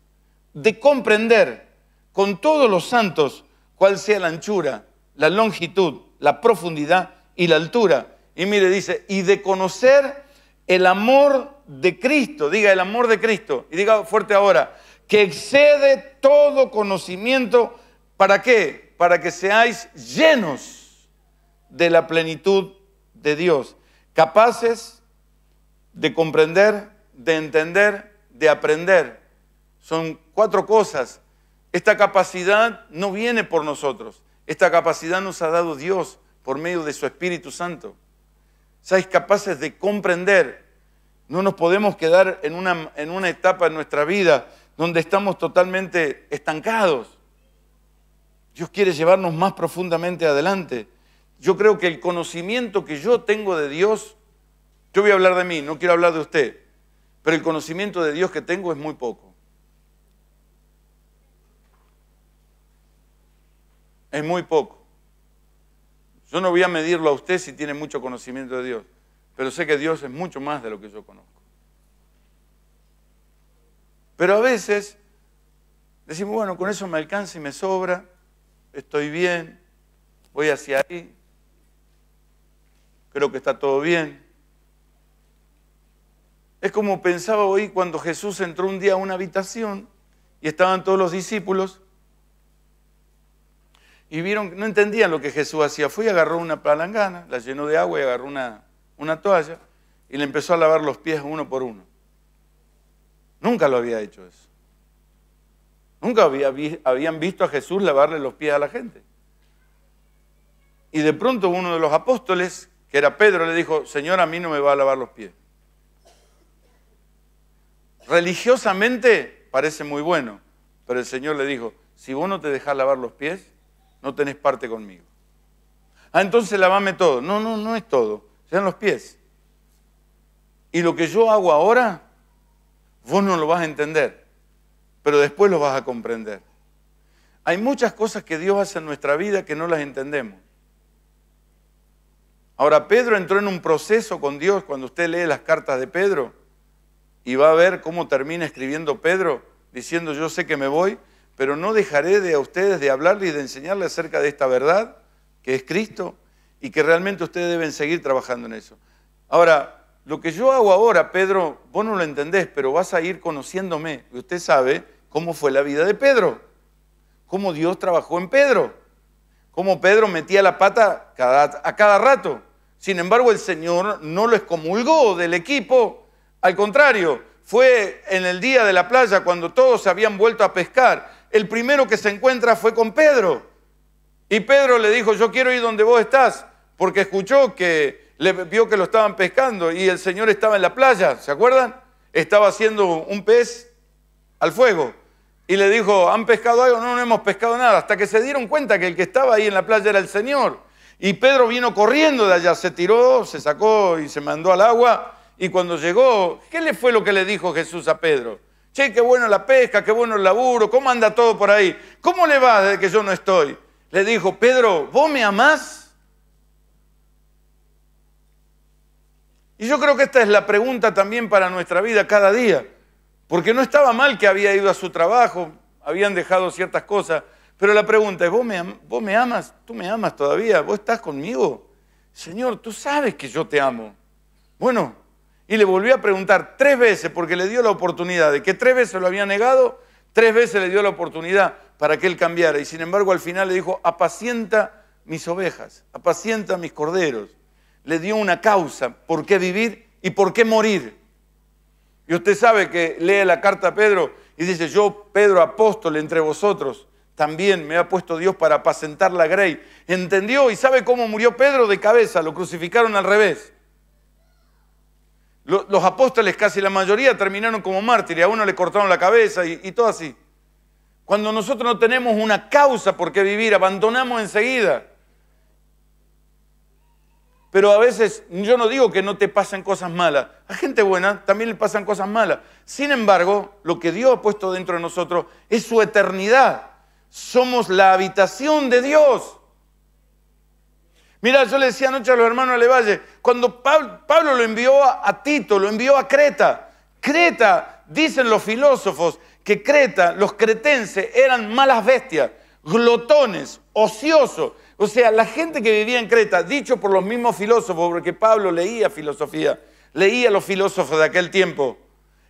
de comprender con todos los santos cuál sea la anchura, la longitud, la profundidad y la altura. Y mire, dice, y de conocer el amor de Cristo, diga el amor de Cristo, y diga fuerte ahora, que excede todo conocimiento, ¿para qué? Para que seáis llenos de la plenitud de Dios, capaces de comprender, de entender, de aprender. Son cuatro cosas. Esta capacidad no viene por nosotros, esta capacidad nos ha dado Dios por medio de su Espíritu Santo seáis capaces de comprender. No nos podemos quedar en una, en una etapa de nuestra vida donde estamos totalmente estancados. Dios quiere llevarnos más profundamente adelante. Yo creo que el conocimiento que yo tengo de Dios, yo voy a hablar de mí, no quiero hablar de usted, pero el conocimiento de Dios que tengo es muy poco. Es muy poco. Yo no voy a medirlo a usted si tiene mucho conocimiento de Dios, pero sé que Dios es mucho más de lo que yo conozco. Pero a veces decimos, bueno, con eso me alcanza y me sobra, estoy bien, voy hacia ahí, creo que está todo bien. Es como pensaba hoy cuando Jesús entró un día a una habitación y estaban todos los discípulos y vieron, no entendían lo que Jesús hacía. Fue y agarró una palangana, la llenó de agua y agarró una, una toalla y le empezó a lavar los pies uno por uno. Nunca lo había hecho eso. Nunca habían visto a Jesús lavarle los pies a la gente. Y de pronto uno de los apóstoles, que era Pedro, le dijo, Señor, a mí no me va a lavar los pies. Religiosamente parece muy bueno, pero el Señor le dijo, si vos no te dejás lavar los pies, no tenés parte conmigo. Ah, entonces lavame todo. No, no, no es todo, sean los pies. Y lo que yo hago ahora, vos no lo vas a entender, pero después lo vas a comprender. Hay muchas cosas que Dios hace en nuestra vida que no las entendemos. Ahora, Pedro entró en un proceso con Dios cuando usted lee las cartas de Pedro y va a ver cómo termina escribiendo Pedro diciendo yo sé que me voy, pero no dejaré de a ustedes de hablarles y de enseñarles acerca de esta verdad, que es Cristo, y que realmente ustedes deben seguir trabajando en eso. Ahora, lo que yo hago ahora, Pedro, vos no lo entendés, pero vas a ir conociéndome. Y usted sabe cómo fue la vida de Pedro, cómo Dios trabajó en Pedro, cómo Pedro metía la pata a cada rato. Sin embargo, el Señor no lo excomulgó del equipo, al contrario, fue en el día de la playa cuando todos se habían vuelto a pescar el primero que se encuentra fue con Pedro. Y Pedro le dijo, yo quiero ir donde vos estás, porque escuchó que le vio que lo estaban pescando y el Señor estaba en la playa, ¿se acuerdan? Estaba haciendo un pez al fuego. Y le dijo, ¿han pescado algo? No, no hemos pescado nada. Hasta que se dieron cuenta que el que estaba ahí en la playa era el Señor. Y Pedro vino corriendo de allá, se tiró, se sacó y se mandó al agua. Y cuando llegó, ¿qué le fue lo que le dijo Jesús a Pedro? qué bueno la pesca, qué bueno el laburo, ¿cómo anda todo por ahí? ¿Cómo le va desde que yo no estoy? Le dijo, Pedro, ¿vos me amás? Y yo creo que esta es la pregunta también para nuestra vida cada día, porque no estaba mal que había ido a su trabajo, habían dejado ciertas cosas, pero la pregunta es, ¿vos me, vos me amas? ¿Tú me amas todavía? ¿Vos estás conmigo? Señor, tú sabes que yo te amo. Bueno, y le volvió a preguntar tres veces, porque le dio la oportunidad de que tres veces lo había negado, tres veces le dio la oportunidad para que él cambiara. Y sin embargo al final le dijo, apacienta mis ovejas, apacienta mis corderos. Le dio una causa, por qué vivir y por qué morir. Y usted sabe que lee la carta a Pedro y dice, yo, Pedro, apóstol entre vosotros, también me ha puesto Dios para apacentar la grey. Entendió y sabe cómo murió Pedro de cabeza, lo crucificaron al revés. Los apóstoles, casi la mayoría, terminaron como mártires, a uno le cortaron la cabeza y, y todo así. Cuando nosotros no tenemos una causa por qué vivir, abandonamos enseguida. Pero a veces yo no digo que no te pasen cosas malas. A gente buena también le pasan cosas malas. Sin embargo, lo que Dios ha puesto dentro de nosotros es su eternidad. Somos la habitación de Dios. Mira, yo le decía anoche a los hermanos Levalle, cuando Pablo, lo envió a, Tito, lo envió a Creta, Creta, dicen los filósofos, que Creta, los cretenses, eran malas bestias, glotones, ociosos. O sea, la gente que vivía en Creta, dicho por los mismos filósofos, porque Pablo leía filosofía, leía los filósofos de aquel tiempo.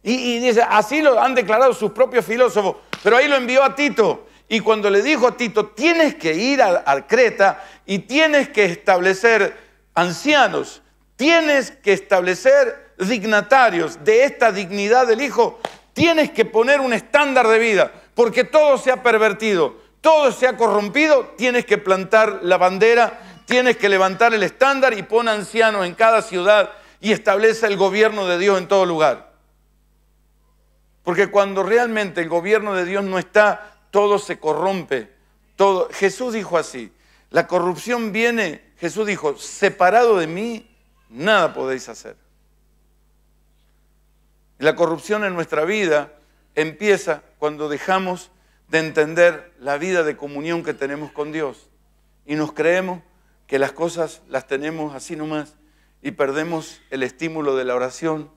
Y, y dice, así lo han declarado sus propios filósofos, pero ahí lo envió a Tito. Y cuando le dijo a Tito, tienes que ir a, Creta y tienes que establecer ancianos, tienes que establecer dignatarios de esta dignidad del Hijo, tienes que poner un estándar de vida, porque todo se ha pervertido, todo se ha corrompido, tienes que plantar la bandera, tienes que levantar el estándar y pon ancianos en cada ciudad y establece el gobierno de Dios en todo lugar. Porque cuando realmente el gobierno de Dios no está, todo se corrompe. Todo. Jesús dijo así, la corrupción viene, Jesús dijo, separado de mí, nada podéis hacer. La corrupción en nuestra vida empieza cuando dejamos de entender la vida de comunión que tenemos con Dios y nos creemos que las cosas las tenemos así nomás y perdemos el estímulo de la oración,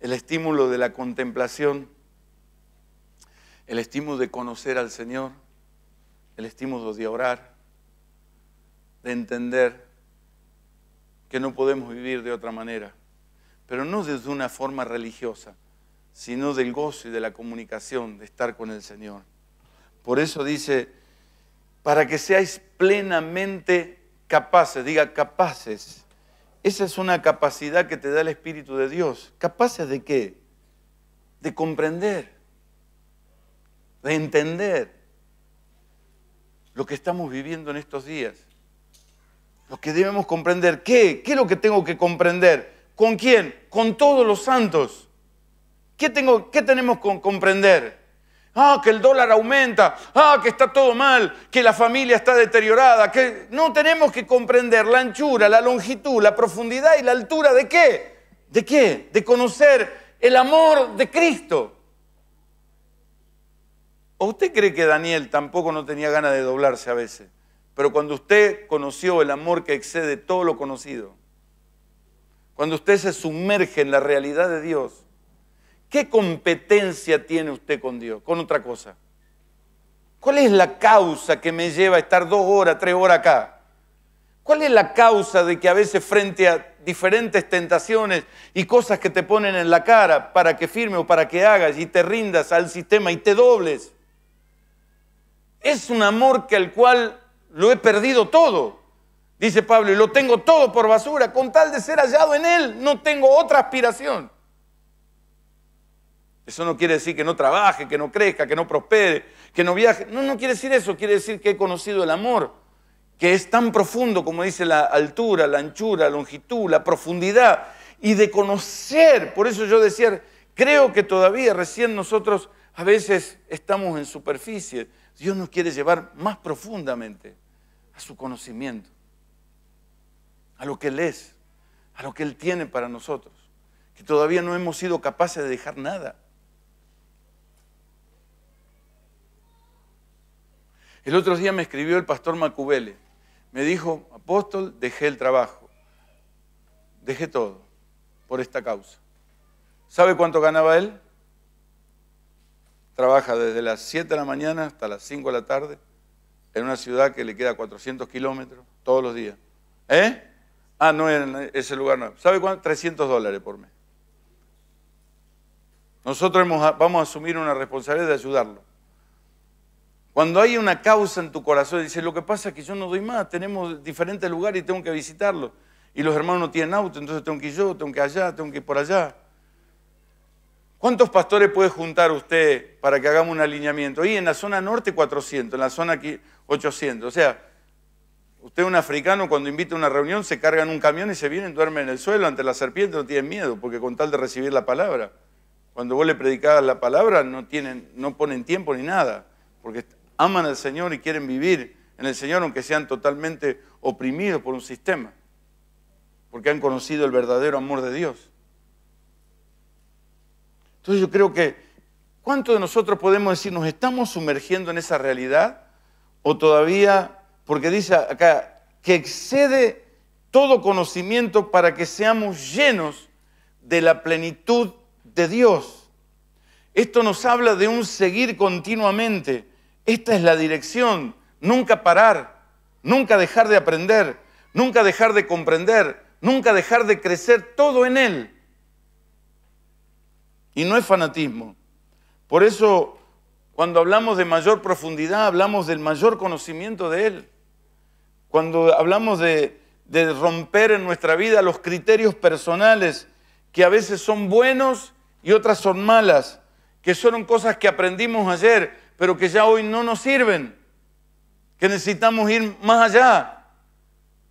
el estímulo de la contemplación, el estímulo de conocer al Señor, el estímulo de orar, de entender que no podemos vivir de otra manera, pero no desde una forma religiosa, sino del gozo y de la comunicación, de estar con el Señor. Por eso dice, para que seáis plenamente capaces, diga capaces. Esa es una capacidad que te da el Espíritu de Dios. ¿Capaces de qué? De comprender, de entender lo que estamos viviendo en estos días. Lo que debemos comprender. ¿Qué? ¿Qué es lo que tengo que comprender? ¿Con quién? Con todos los santos. ¿Qué, tengo, qué tenemos que comprender? Ah, que el dólar aumenta. Ah, que está todo mal. Que la familia está deteriorada. Que... No tenemos que comprender la anchura, la longitud, la profundidad y la altura de qué. ¿De qué? De conocer el amor de Cristo. ¿O usted cree que Daniel tampoco no tenía ganas de doblarse a veces? Pero cuando usted conoció el amor que excede todo lo conocido, cuando usted se sumerge en la realidad de Dios, ¿qué competencia tiene usted con Dios? Con otra cosa. ¿Cuál es la causa que me lleva a estar dos horas, tres horas acá? ¿Cuál es la causa de que a veces frente a diferentes tentaciones y cosas que te ponen en la cara para que firme o para que hagas y te rindas al sistema y te dobles? es un amor que al cual lo he perdido todo. Dice Pablo, y lo tengo todo por basura, con tal de ser hallado en Él, no tengo otra aspiración. Eso no quiere decir que no trabaje, que no crezca, que no prospere, que no viaje. No, no quiere decir eso, quiere decir que he conocido el amor, que es tan profundo como dice la altura, la anchura, la longitud, la profundidad, y de conocer. Por eso yo decía, creo que todavía recién nosotros a veces estamos en superficie Dios nos quiere llevar más profundamente a su conocimiento, a lo que Él es, a lo que Él tiene para nosotros, que todavía no hemos sido capaces de dejar nada. El otro día me escribió el pastor Macubele, me dijo, apóstol, dejé el trabajo, dejé todo por esta causa. ¿Sabe cuánto ganaba él? trabaja desde las 7 de la mañana hasta las 5 de la tarde en una ciudad que le queda 400 kilómetros todos los días. ¿Eh? Ah, no, en ese lugar no. ¿Sabe cuánto? 300 dólares por mes. Nosotros vamos a asumir una responsabilidad de ayudarlo. Cuando hay una causa en tu corazón, dice, lo que pasa es que yo no doy más, tenemos diferentes lugares y tengo que visitarlos. Y los hermanos no tienen auto, entonces tengo que ir yo, tengo que ir allá, tengo que ir por allá. ¿Cuántos pastores puede juntar usted para que hagamos un alineamiento? Y en la zona norte 400, en la zona aquí 800. O sea, usted un africano cuando invita a una reunión se carga en un camión y se vienen, duerme en el suelo ante la serpiente, no tiene miedo, porque con tal de recibir la palabra. Cuando vos le predicás la palabra no, tienen, no ponen tiempo ni nada, porque aman al Señor y quieren vivir en el Señor aunque sean totalmente oprimidos por un sistema, porque han conocido el verdadero amor de Dios. Entonces yo creo que, ¿cuántos de nosotros podemos decir, nos estamos sumergiendo en esa realidad? ¿O todavía, porque dice acá, que excede todo conocimiento para que seamos llenos de la plenitud de Dios? Esto nos habla de un seguir continuamente. Esta es la dirección. Nunca parar, nunca dejar de aprender, nunca dejar de comprender, nunca dejar de crecer todo en Él. Y no es fanatismo. Por eso, cuando hablamos de mayor profundidad, hablamos del mayor conocimiento de Él. Cuando hablamos de, romper en nuestra vida los criterios personales, que a veces son buenos y otras son malas, que son cosas que aprendimos ayer, pero que ya hoy no nos sirven, que necesitamos ir más allá,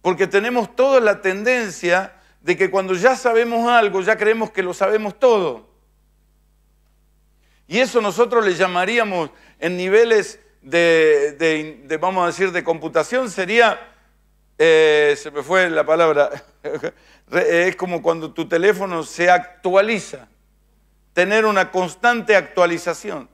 porque tenemos toda la tendencia de que cuando ya sabemos algo, ya creemos que lo sabemos todo. Y eso nosotros le llamaríamos en niveles de, vamos a decir, de computación, sería, eh, se me fue la palabra, eh, es como cuando tu teléfono se actualiza, tener una constante actualización.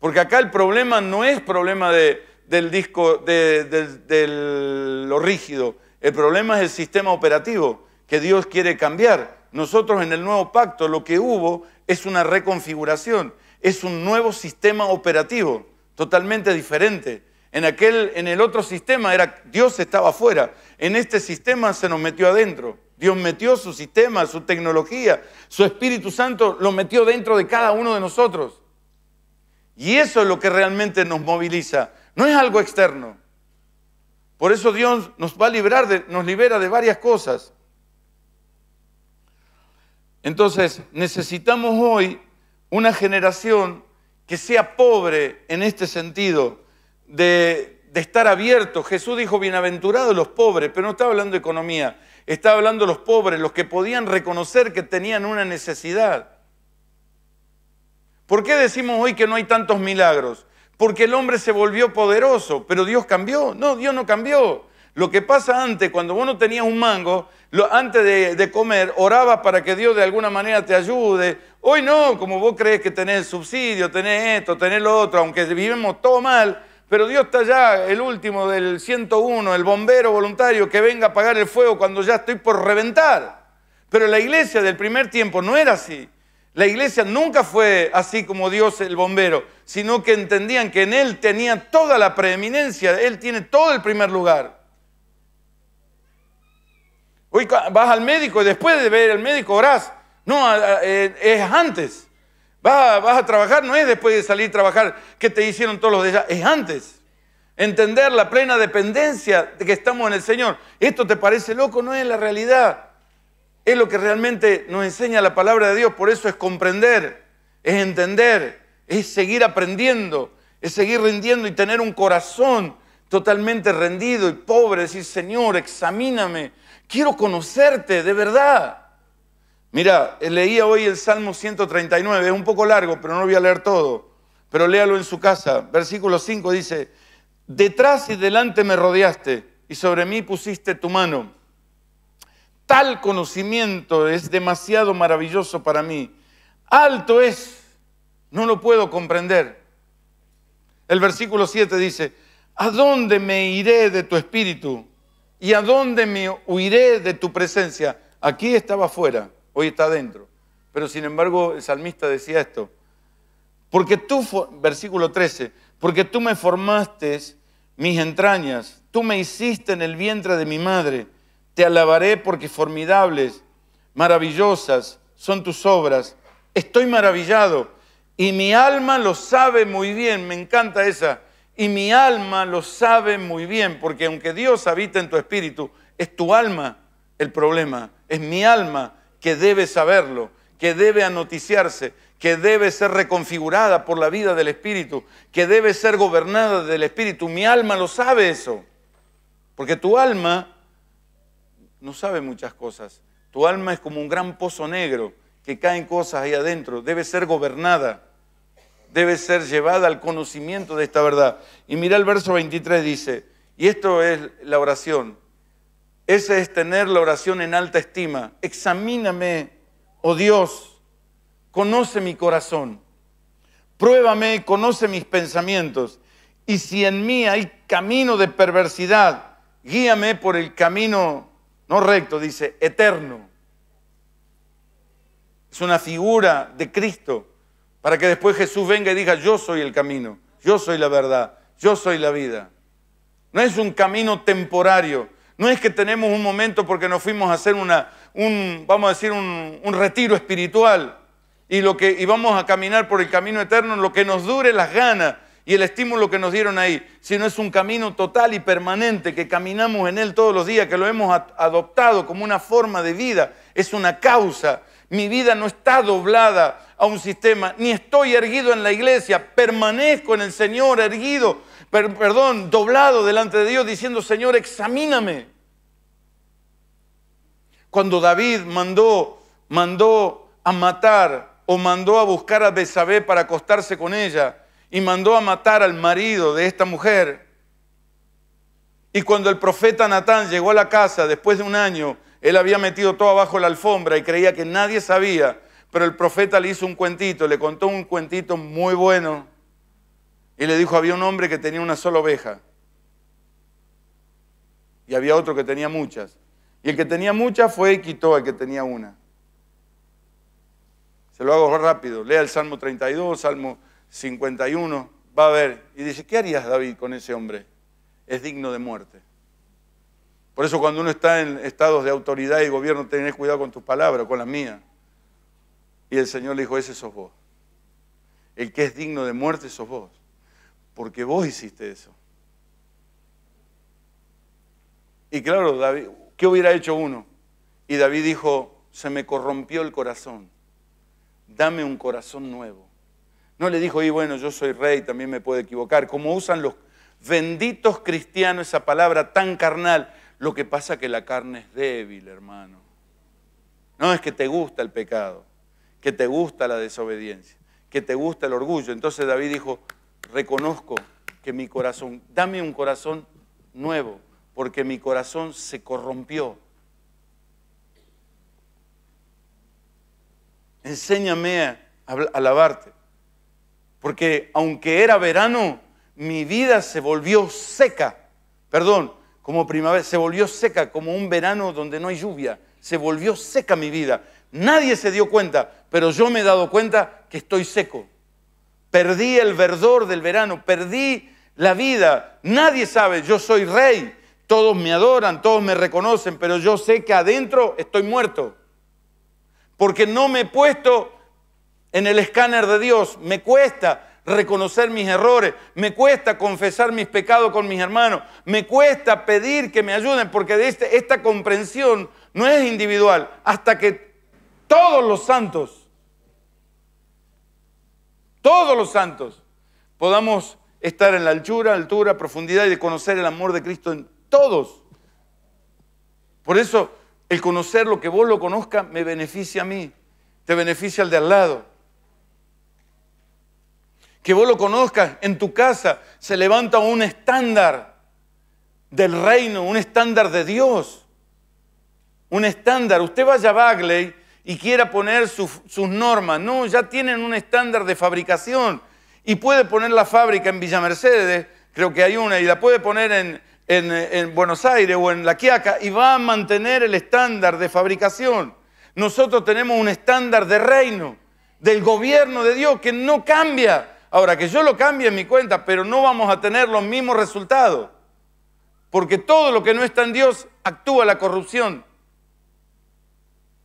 Porque acá el problema no es problema del disco, de, lo rígido. El problema es el sistema operativo que Dios quiere cambiar. Nosotros en el nuevo pacto lo que hubo es una reconfiguración, es un nuevo sistema operativo, totalmente diferente. En, aquel, en el otro sistema era Dios estaba afuera, en este sistema se nos metió adentro. Dios metió su sistema, su tecnología, su Espíritu Santo lo metió dentro de cada uno de nosotros. Y eso es lo que realmente nos moviliza, no es algo externo. Por eso Dios nos va a liberar, de, nos libera de varias cosas. Entonces, necesitamos hoy una generación que sea pobre en este sentido, de, estar abierto. Jesús dijo, bienaventurados los pobres, pero no está hablando de economía, está hablando de los pobres, los que podían reconocer que tenían una necesidad. ¿Por qué decimos hoy que no hay tantos milagros? Porque el hombre se volvió poderoso, pero Dios cambió. No, Dios no cambió. Lo que pasa antes, cuando vos no tenías un mango, lo, antes de, comer, orabas para que Dios de alguna manera te ayude. Hoy no, como vos crees que tenés subsidio, tenés esto, tenés lo otro, aunque vivimos todo mal, pero Dios está allá, el último del 101, el bombero voluntario que venga a apagar el fuego cuando ya estoy por reventar. Pero la iglesia del primer tiempo no era así. La iglesia nunca fue así como Dios el bombero, sino que entendían que en Él tenía toda la preeminencia, Él tiene todo el primer lugar. Hoy vas al médico y después de ver al médico orás. No, eh, es antes. Vas, vas a trabajar, no es después de salir a trabajar que te hicieron todos los días, es antes. Entender la plena dependencia de que estamos en el Señor. Esto te parece loco, no es la realidad. Es lo que realmente nos enseña la palabra de Dios. Por eso es comprender, es entender, es seguir aprendiendo, es seguir rindiendo y tener un corazón totalmente rendido y pobre. Decir, Señor, examíname Quiero conocerte de verdad. Mira, leía hoy el Salmo 139, es un poco largo, pero no lo voy a leer todo, pero léalo en su casa. Versículo 5 dice, detrás y delante me rodeaste y sobre mí pusiste tu mano. Tal conocimiento es demasiado maravilloso para mí. Alto es, no lo puedo comprender. El versículo 7 dice, ¿a dónde me iré de tu espíritu? ¿Y a dónde me huiré de tu presencia? Aquí estaba afuera, hoy está adentro. Pero sin embargo, el salmista decía esto. Porque tú, versículo 13, porque tú me formaste mis entrañas, tú me hiciste en el vientre de mi madre, te alabaré porque formidables, maravillosas son tus obras, estoy maravillado y mi alma lo sabe muy bien, me encanta esa, y mi alma lo sabe muy bien, porque aunque Dios habita en tu espíritu, es tu alma el problema, es mi alma que debe saberlo, que debe anoticiarse, que debe ser reconfigurada por la vida del Espíritu, que debe ser gobernada del Espíritu. Mi alma lo sabe eso, porque tu alma no sabe muchas cosas. Tu alma es como un gran pozo negro que caen cosas ahí adentro, debe ser gobernada debe ser llevada al conocimiento de esta verdad. Y mira el verso 23 dice, y esto es la oración. Esa es tener la oración en alta estima. Examíname, oh Dios, conoce mi corazón. Pruébame, conoce mis pensamientos. Y si en mí hay camino de perversidad, guíame por el camino, no recto, dice, eterno. Es una figura de Cristo para que después Jesús venga y diga, yo soy el camino, yo soy la verdad, yo soy la vida. No es un camino temporario. No es que tenemos un momento porque nos fuimos a hacer una, un, vamos a decir, un, retiro espiritual y, lo que, y vamos a caminar por el camino eterno, lo que nos dure las ganas y el estímulo que nos dieron ahí, sino es un camino total y permanente que caminamos en él todos los días, que lo hemos adoptado como una forma de vida, es una causa, mi vida no está doblada a un sistema, ni estoy erguido en la iglesia, permanezco en el Señor erguido, perdón, doblado delante de Dios diciendo, Señor, examíname. Cuando David mandó, mandó a matar o mandó a buscar a Besabé para acostarse con ella y mandó a matar al marido de esta mujer. Y cuando el profeta Natán llegó a la casa después de un año él había metido todo abajo la alfombra y creía que nadie sabía, pero el profeta le hizo un cuentito, le contó un cuentito muy bueno y le dijo, había un hombre que tenía una sola oveja y había otro que tenía muchas. Y el que tenía muchas fue y quitó al que tenía una. Se lo hago rápido. Lea el Salmo 32, Salmo 51. Va a ver. Y dice, ¿qué harías David con ese hombre? Es digno de muerte. Por eso cuando uno está en estados de autoridad y gobierno, tenés cuidado con tus palabras, con las mías. Y el Señor le dijo, ese sos vos. El que es digno de muerte sos vos. Porque vos hiciste eso. Y claro, David, ¿qué hubiera hecho uno? Y David dijo, se me corrompió el corazón. Dame un corazón nuevo. No le dijo, y bueno, yo soy rey, también me puedo equivocar. Como usan los benditos cristianos esa palabra tan carnal lo que pasa es que la carne es débil, hermano. No es que te gusta el pecado, que te gusta la desobediencia, que te gusta el orgullo. Entonces David dijo, reconozco que mi corazón, dame un corazón nuevo, porque mi corazón se corrompió. Enséñame a alabarte, porque aunque era verano, mi vida se volvió seca. Perdón, como primavera, se volvió seca como un verano donde no hay lluvia, se volvió seca mi vida. Nadie se dio cuenta, pero yo me he dado cuenta que estoy seco. Perdí el verdor del verano, perdí la vida. Nadie sabe, yo soy rey. Todos me adoran, todos me reconocen, pero yo sé que adentro estoy muerto. Porque no me he puesto en el escáner de Dios. Me cuesta reconocer mis errores, me cuesta confesar mis pecados con mis hermanos, me cuesta pedir que me ayuden, porque este, esta comprensión no es individual, hasta que todos los santos, todos los santos, podamos estar en la altura, altura, profundidad y de conocer el amor de Cristo en todos. Por eso, el conocer lo que vos lo conozcas me beneficia a mí, te beneficia al de al lado que vos lo conozcas en tu casa, se levanta un estándar del reino, un estándar de Dios, un estándar. Usted vaya a Bagley y quiera poner sus, normas, no, ya tienen un estándar de fabricación y puede poner la fábrica en Villa Mercedes, creo que hay una, y la puede poner en, en, Buenos Aires o en La Quiaca y va a mantener el estándar de fabricación. Nosotros tenemos un estándar de reino, del gobierno de Dios que no cambia. Ahora, que yo lo cambie en mi cuenta, pero no vamos a tener los mismos resultados. Porque todo lo que no está en Dios actúa la corrupción.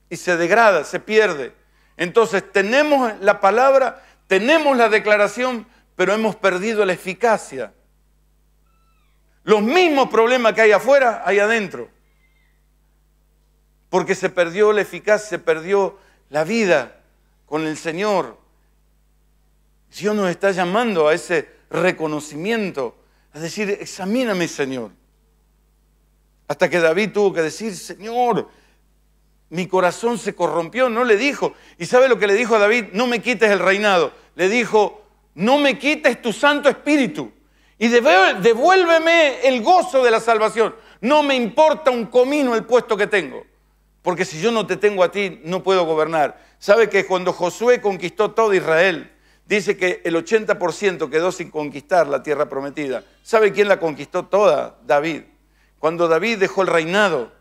Y se degrada, se pierde. Entonces tenemos la palabra, tenemos la declaración, pero hemos perdido la eficacia. Los mismos problemas que hay afuera, hay adentro. Porque se perdió la eficacia, se perdió la vida con el Señor. Dios nos está llamando a ese reconocimiento, a decir, examíname Señor. Hasta que David tuvo que decir, Señor, mi corazón se corrompió, no le dijo. ¿Y sabe lo que le dijo a David? No me quites el reinado. Le dijo, no me quites tu Santo Espíritu. Y devuélveme el gozo de la salvación. No me importa un comino el puesto que tengo. Porque si yo no te tengo a ti, no puedo gobernar. ¿Sabe que cuando Josué conquistó todo Israel, dice que el 80% quedó sin conquistar la tierra prometida. ¿Sabe quién la conquistó toda? David. Cuando David dejó el reinado,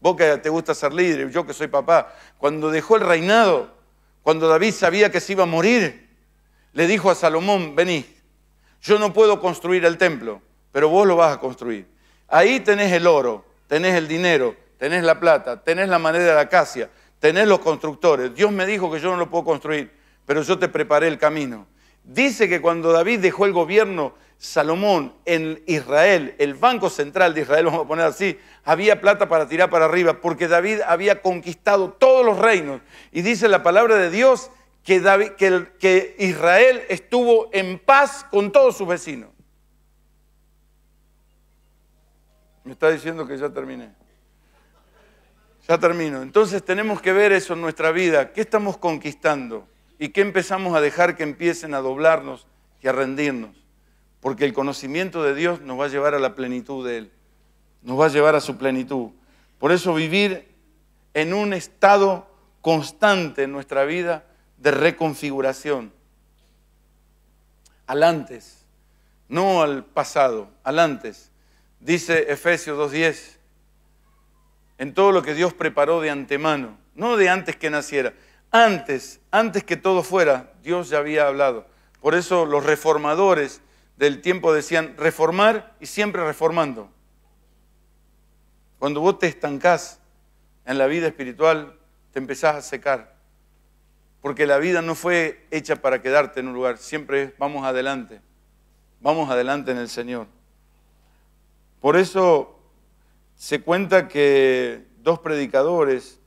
vos que te gusta ser líder, yo que soy papá, cuando dejó el reinado, cuando David sabía que se iba a morir, le dijo a Salomón, vení, yo no puedo construir el templo, pero vos lo vas a construir. Ahí tenés el oro, tenés el dinero, tenés la plata, tenés la madera de la acacia, tenés los constructores. Dios me dijo que yo no lo puedo construir pero yo te preparé el camino. Dice que cuando David dejó el gobierno, Salomón en Israel, el Banco Central de Israel, vamos a poner así, había plata para tirar para arriba, porque David había conquistado todos los reinos. Y dice la palabra de Dios que, Israel estuvo en paz con todos sus vecinos. Me está diciendo que ya terminé. Ya termino. Entonces tenemos que ver eso en nuestra vida. ¿Qué estamos conquistando? ¿Y qué empezamos a dejar que empiecen a doblarnos y a rendirnos? Porque el conocimiento de Dios nos va a llevar a la plenitud de Él, nos va a llevar a su plenitud. Por eso vivir en un estado constante en nuestra vida de reconfiguración, al antes, no al pasado, al antes. Dice Efesios 2.10, en todo lo que Dios preparó de antemano, no de antes que naciera. Antes, antes que todo fuera, Dios ya había hablado. Por eso los reformadores del tiempo decían reformar y siempre reformando. Cuando vos te estancás en la vida espiritual, te empezás a secar. Porque la vida no fue hecha para quedarte en un lugar, siempre vamos adelante. Vamos adelante en el Señor. Por eso se cuenta que dos predicadores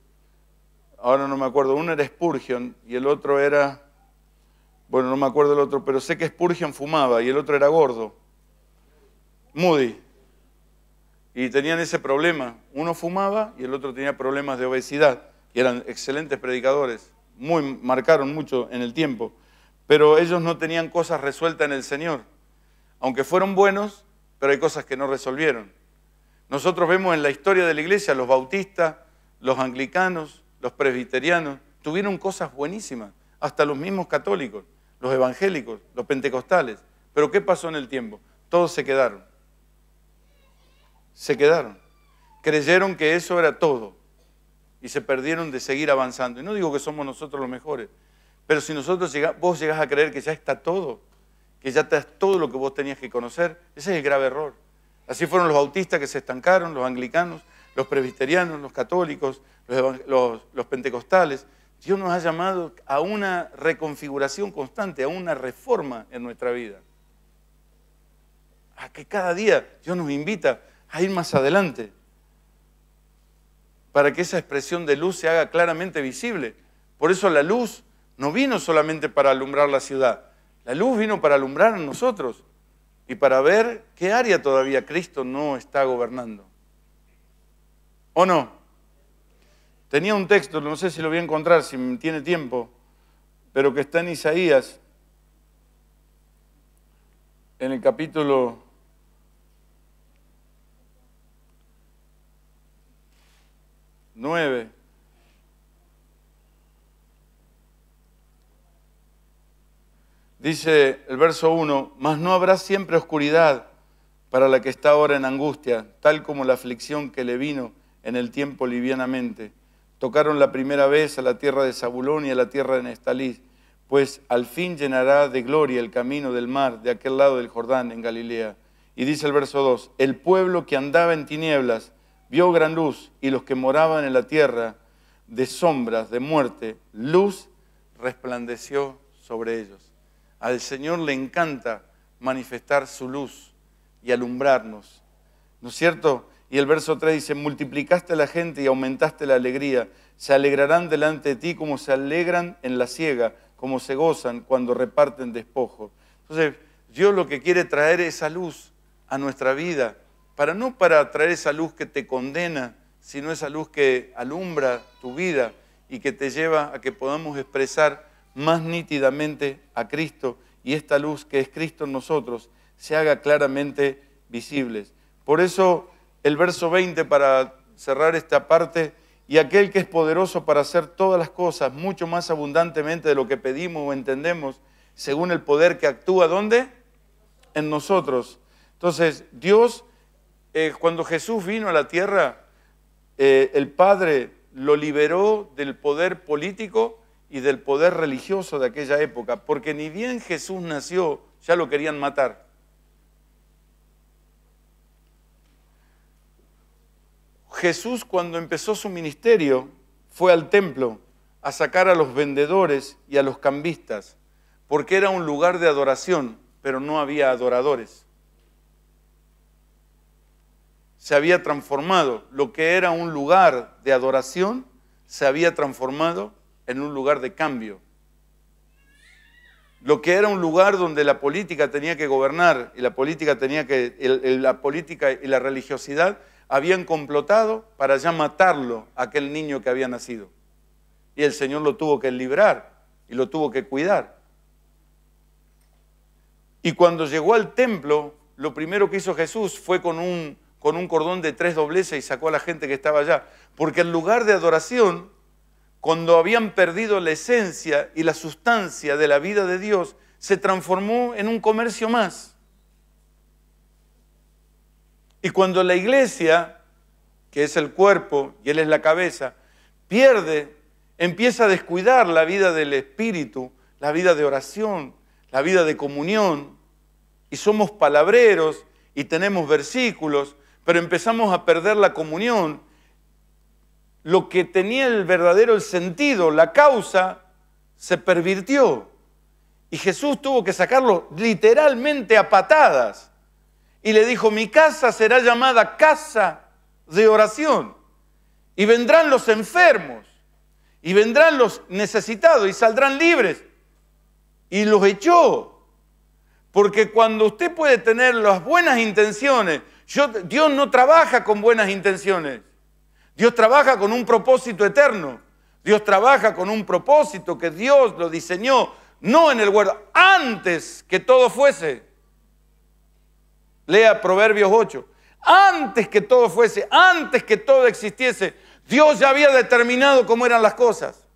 ahora no me acuerdo, uno era Spurgeon y el otro era, bueno, no me acuerdo el otro, pero sé que Spurgeon fumaba y el otro era gordo, Moody. Y tenían ese problema, uno fumaba y el otro tenía problemas de obesidad y eran excelentes predicadores, muy marcaron mucho en el tiempo, pero ellos no tenían cosas resueltas en el Señor. Aunque fueron buenos, pero hay cosas que no resolvieron. Nosotros vemos en la historia de la iglesia los bautistas, los anglicanos, los presbiterianos, tuvieron cosas buenísimas, hasta los mismos católicos, los evangélicos, los pentecostales. Pero ¿qué pasó en el tiempo? Todos se quedaron. Se quedaron. Creyeron que eso era todo y se perdieron de seguir avanzando. Y no digo que somos nosotros los mejores, pero si nosotros vos llegás a creer que ya está todo, que ya está todo lo que vos tenías que conocer, ese es el grave error. Así fueron los bautistas que se estancaron, los anglicanos, los presbiterianos, los católicos, los, pentecostales, Dios nos ha llamado a una reconfiguración constante, a una reforma en nuestra vida. A que cada día Dios nos invita a ir más adelante, para que esa expresión de luz se haga claramente visible. Por eso la luz no vino solamente para alumbrar la ciudad, la luz vino para alumbrar a nosotros y para ver qué área todavía Cristo no está gobernando. ¿O no? Tenía un texto, no sé si lo voy a encontrar, si tiene tiempo, pero que está en Isaías, en el capítulo... 9. Dice el verso 1, mas no habrá siempre oscuridad para la que está ahora en angustia, tal como la aflicción que le vino en el tiempo livianamente Tocaron la primera vez a la tierra de Zabulón y a la tierra de Nestalí, pues al fin llenará de gloria el camino del mar de aquel lado del Jordán en Galilea. Y dice el verso 2, el pueblo que andaba en tinieblas vio gran luz y los que moraban en la tierra de sombras, de muerte, luz resplandeció sobre ellos. Al Señor le encanta manifestar su luz y alumbrarnos. ¿No es cierto? Y el verso 3 dice, multiplicaste la gente y aumentaste la alegría. Se alegrarán delante de ti como se alegran en la siega, como se gozan cuando reparten despojo. Entonces, Dios lo que quiere traer es esa luz a nuestra vida, para no para traer esa luz que te condena, sino esa luz que alumbra tu vida y que te lleva a que podamos expresar más nítidamente a Cristo y esta luz que es Cristo en nosotros se haga claramente visibles. Por eso el verso 20 para cerrar esta parte, y aquel que es poderoso para hacer todas las cosas mucho más abundantemente de lo que pedimos o entendemos, según el poder que actúa, ¿dónde? En nosotros. Entonces, Dios, eh, cuando Jesús vino a la tierra, eh, el Padre lo liberó del poder político y del poder religioso de aquella época, porque ni bien Jesús nació, ya lo querían matar. Jesús cuando empezó su ministerio fue al templo a sacar a los vendedores y a los cambistas, porque era un lugar de adoración, pero no había adoradores. Se había transformado, lo que era un lugar de adoración, se había transformado en un lugar de cambio. Lo que era un lugar donde la política tenía que gobernar y la política tenía que, la política y la religiosidad habían complotado para ya matarlo, aquel niño que había nacido. Y el Señor lo tuvo que librar y lo tuvo que cuidar. Y cuando llegó al templo, lo primero que hizo Jesús fue con un, con un cordón de tres dobleces y sacó a la gente que estaba allá. Porque el lugar de adoración, cuando habían perdido la esencia y la sustancia de la vida de Dios, se transformó en un comercio más y cuando la iglesia, que es el cuerpo y él es la cabeza, pierde, empieza a descuidar la vida del espíritu, la vida de oración, la vida de comunión, y somos palabreros y tenemos versículos, pero empezamos a perder la comunión, lo que tenía el verdadero sentido, la causa, se pervirtió. Y Jesús tuvo que sacarlo literalmente a patadas y le dijo, mi casa será llamada casa de oración. Y vendrán los enfermos, y vendrán los necesitados, y saldrán libres. Y los echó. Porque cuando usted puede tener las buenas intenciones, Dios no trabaja con buenas intenciones. Dios trabaja con un propósito eterno. Dios trabaja con un propósito que Dios lo diseñó, no en el huerto, antes que todo fuese. Lea Proverbios 8. Antes que todo fuese, antes que todo existiese, Dios ya había determinado cómo eran las cosas.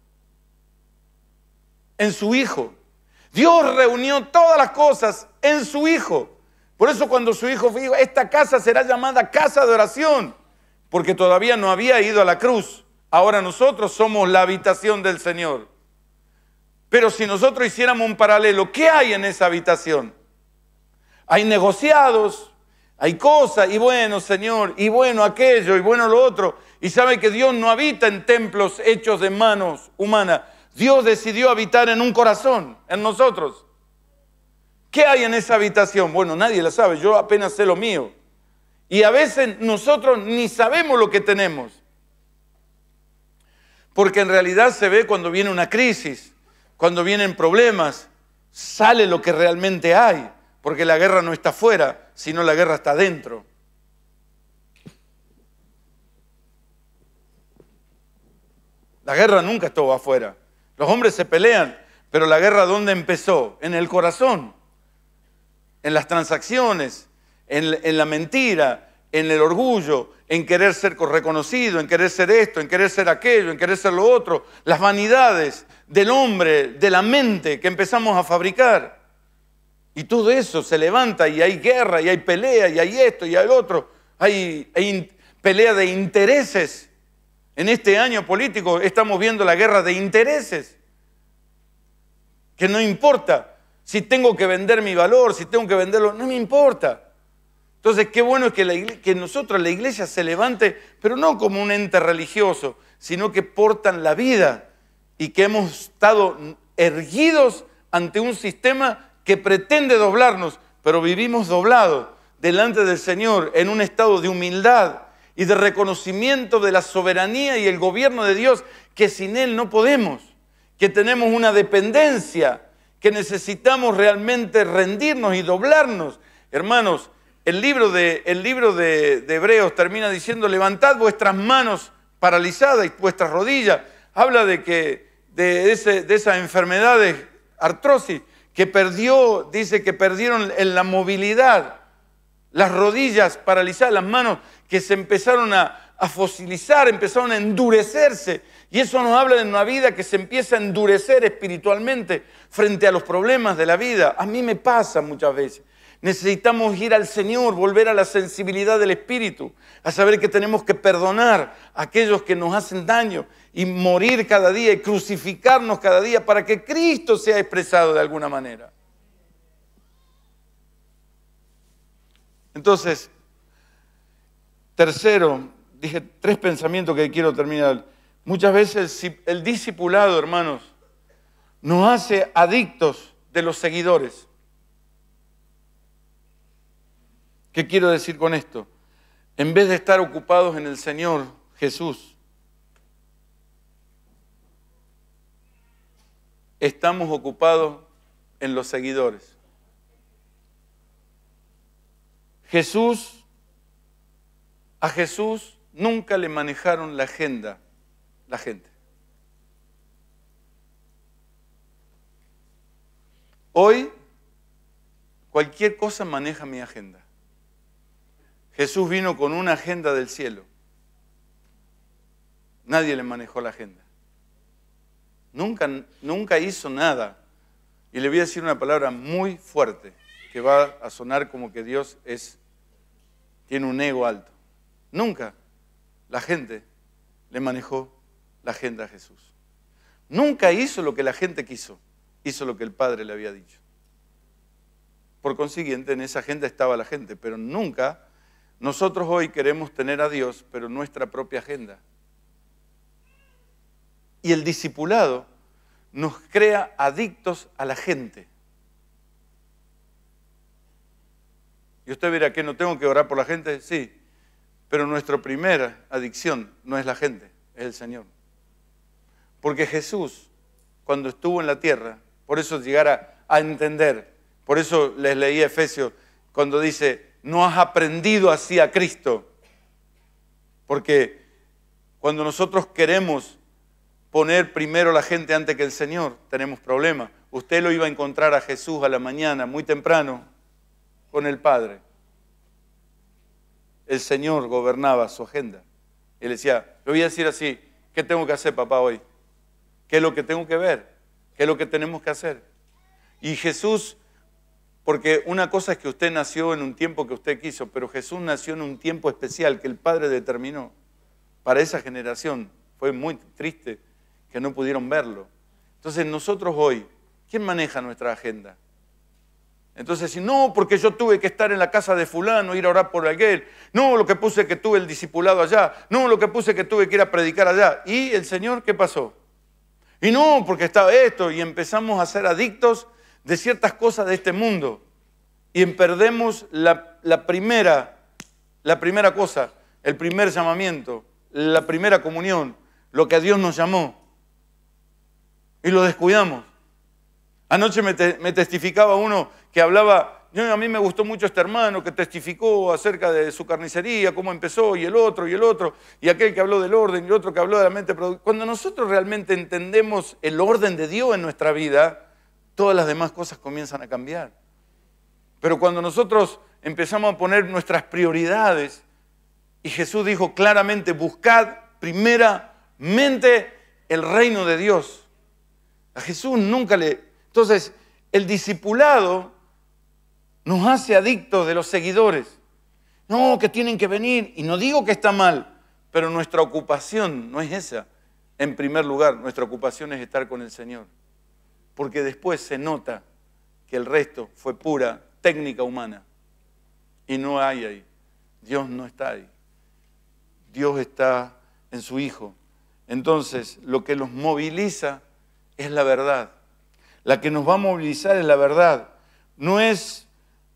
En su Hijo. Dios reunió todas las cosas en su Hijo. Por eso cuando su Hijo dijo, esta casa será llamada casa de oración, porque todavía no había ido a la cruz. Ahora nosotros somos la habitación del Señor. Pero si nosotros hiciéramos un paralelo, ¿qué hay en esa habitación? hay negociados, hay cosas, y bueno, Señor, y bueno aquello, y bueno lo otro. Y sabe que Dios no habita en templos hechos de manos humanas. Dios decidió habitar en un corazón, en nosotros. ¿Qué hay en esa habitación? Bueno, nadie la sabe, yo apenas sé lo mío. Y a veces nosotros ni sabemos lo que tenemos. Porque en realidad se ve cuando viene una crisis, cuando vienen problemas, sale lo que realmente hay. Porque la guerra no está afuera, sino la guerra está dentro. La guerra nunca estuvo afuera. Los hombres se pelean, pero la guerra ¿dónde empezó? En el corazón, en las transacciones, en, en la mentira, en el orgullo, en querer ser reconocido, en querer ser esto, en querer ser aquello, en querer ser lo otro, las vanidades del hombre, de la mente que empezamos a fabricar. Y todo eso se levanta y hay guerra y hay pelea y hay esto y hay otro. Hay, pelea de intereses. En este año político estamos viendo la guerra de intereses. Que no importa si tengo que vender mi valor, si tengo que venderlo, no me importa. Entonces, qué bueno es que nosotros, la iglesia, se levante, pero no como un ente religioso, sino que portan la vida y que hemos estado erguidos ante un sistema que pretende doblarnos, pero vivimos doblados delante del Señor en un estado de humildad y de reconocimiento de la soberanía y el gobierno de Dios, que sin Él no podemos, que tenemos una dependencia, que necesitamos realmente rendirnos y doblarnos. Hermanos, el libro de, el libro de, Hebreos termina diciendo, levantad vuestras manos paralizadas y vuestras rodillas. Habla de que de, de esas enfermedades, artrosis, que perdió, dice que perdieron en la movilidad, las rodillas paralizadas, las manos que se empezaron a, a fosilizar, empezaron a endurecerse. Y eso nos habla de una vida que se empieza a endurecer espiritualmente frente a los problemas de la vida. A mí me pasa muchas veces. Necesitamos ir al Señor, volver a la sensibilidad del Espíritu, a saber que tenemos que perdonar a aquellos que nos hacen daño y morir cada día y crucificarnos cada día para que Cristo sea expresado de alguna manera. Entonces, tercero, dije tres pensamientos que quiero terminar. Muchas veces el discipulado, hermanos, nos hace adictos de los seguidores. ¿Qué quiero decir con esto? En vez de estar ocupados en el Señor Jesús, estamos ocupados en los seguidores. Jesús, a Jesús nunca le manejaron la agenda la gente. Hoy cualquier cosa maneja mi agenda. Jesús vino con una agenda del cielo. Nadie le manejó la agenda. Nunca, nunca hizo nada. Y le voy a decir una palabra muy fuerte que va a sonar como que Dios es, tiene un ego alto. Nunca la gente le manejó la agenda a Jesús. Nunca hizo lo que la gente quiso, hizo lo que el Padre le había dicho. Por consiguiente, en esa agenda estaba la gente, pero nunca nosotros hoy queremos tener a Dios, pero nuestra propia agenda. Y el discipulado nos crea adictos a la gente. Y usted verá que no tengo que orar por la gente, sí, pero nuestra primera adicción no es la gente, es el Señor. Porque Jesús, cuando estuvo en la tierra, por eso llegara a entender, por eso les leí Efesios cuando dice, no has aprendido así a Cristo. Porque cuando nosotros queremos poner primero la gente antes que el Señor, tenemos problemas. Usted lo iba a encontrar a Jesús a la mañana, muy temprano, con el Padre. El Señor gobernaba su agenda. Él decía, le voy a decir así, ¿qué tengo que hacer papá hoy? ¿Qué es lo que tengo que ver? ¿Qué es lo que tenemos que hacer? Y Jesús porque una cosa es que usted nació en un tiempo que usted quiso, pero Jesús nació en un tiempo especial que el Padre determinó. Para esa generación fue muy triste que no pudieron verlo. Entonces nosotros hoy, ¿quién maneja nuestra agenda? Entonces, si no, porque yo tuve que estar en la casa de fulano, ir a orar por aquel, no, lo que puse que tuve el discipulado allá, no, lo que puse que tuve que ir a predicar allá. ¿Y el Señor qué pasó? Y no, porque estaba esto, y empezamos a ser adictos de ciertas cosas de este mundo y perdemos la, primera, la primera cosa, el primer llamamiento, la primera comunión, lo que a Dios nos llamó y lo descuidamos. Anoche me, testificaba uno que hablaba, yo, a mí me gustó mucho este hermano que testificó acerca de su carnicería, cómo empezó y el otro y el otro, y aquel que habló del orden y el otro que habló de la mente pero Cuando nosotros realmente entendemos el orden de Dios en nuestra vida, todas las demás cosas comienzan a cambiar. Pero cuando nosotros empezamos a poner nuestras prioridades, y Jesús dijo claramente, buscad primeramente el reino de Dios. A Jesús nunca le... Entonces, el discipulado nos hace adictos de los seguidores. No, que tienen que venir. Y no digo que está mal, pero nuestra ocupación no es esa. En primer lugar, nuestra ocupación es estar con el Señor porque después se nota que el resto fue pura técnica humana. Y no hay ahí. Dios no está ahí. Dios está en su Hijo. Entonces, lo que los moviliza es la verdad. La que nos va a movilizar es la verdad. No es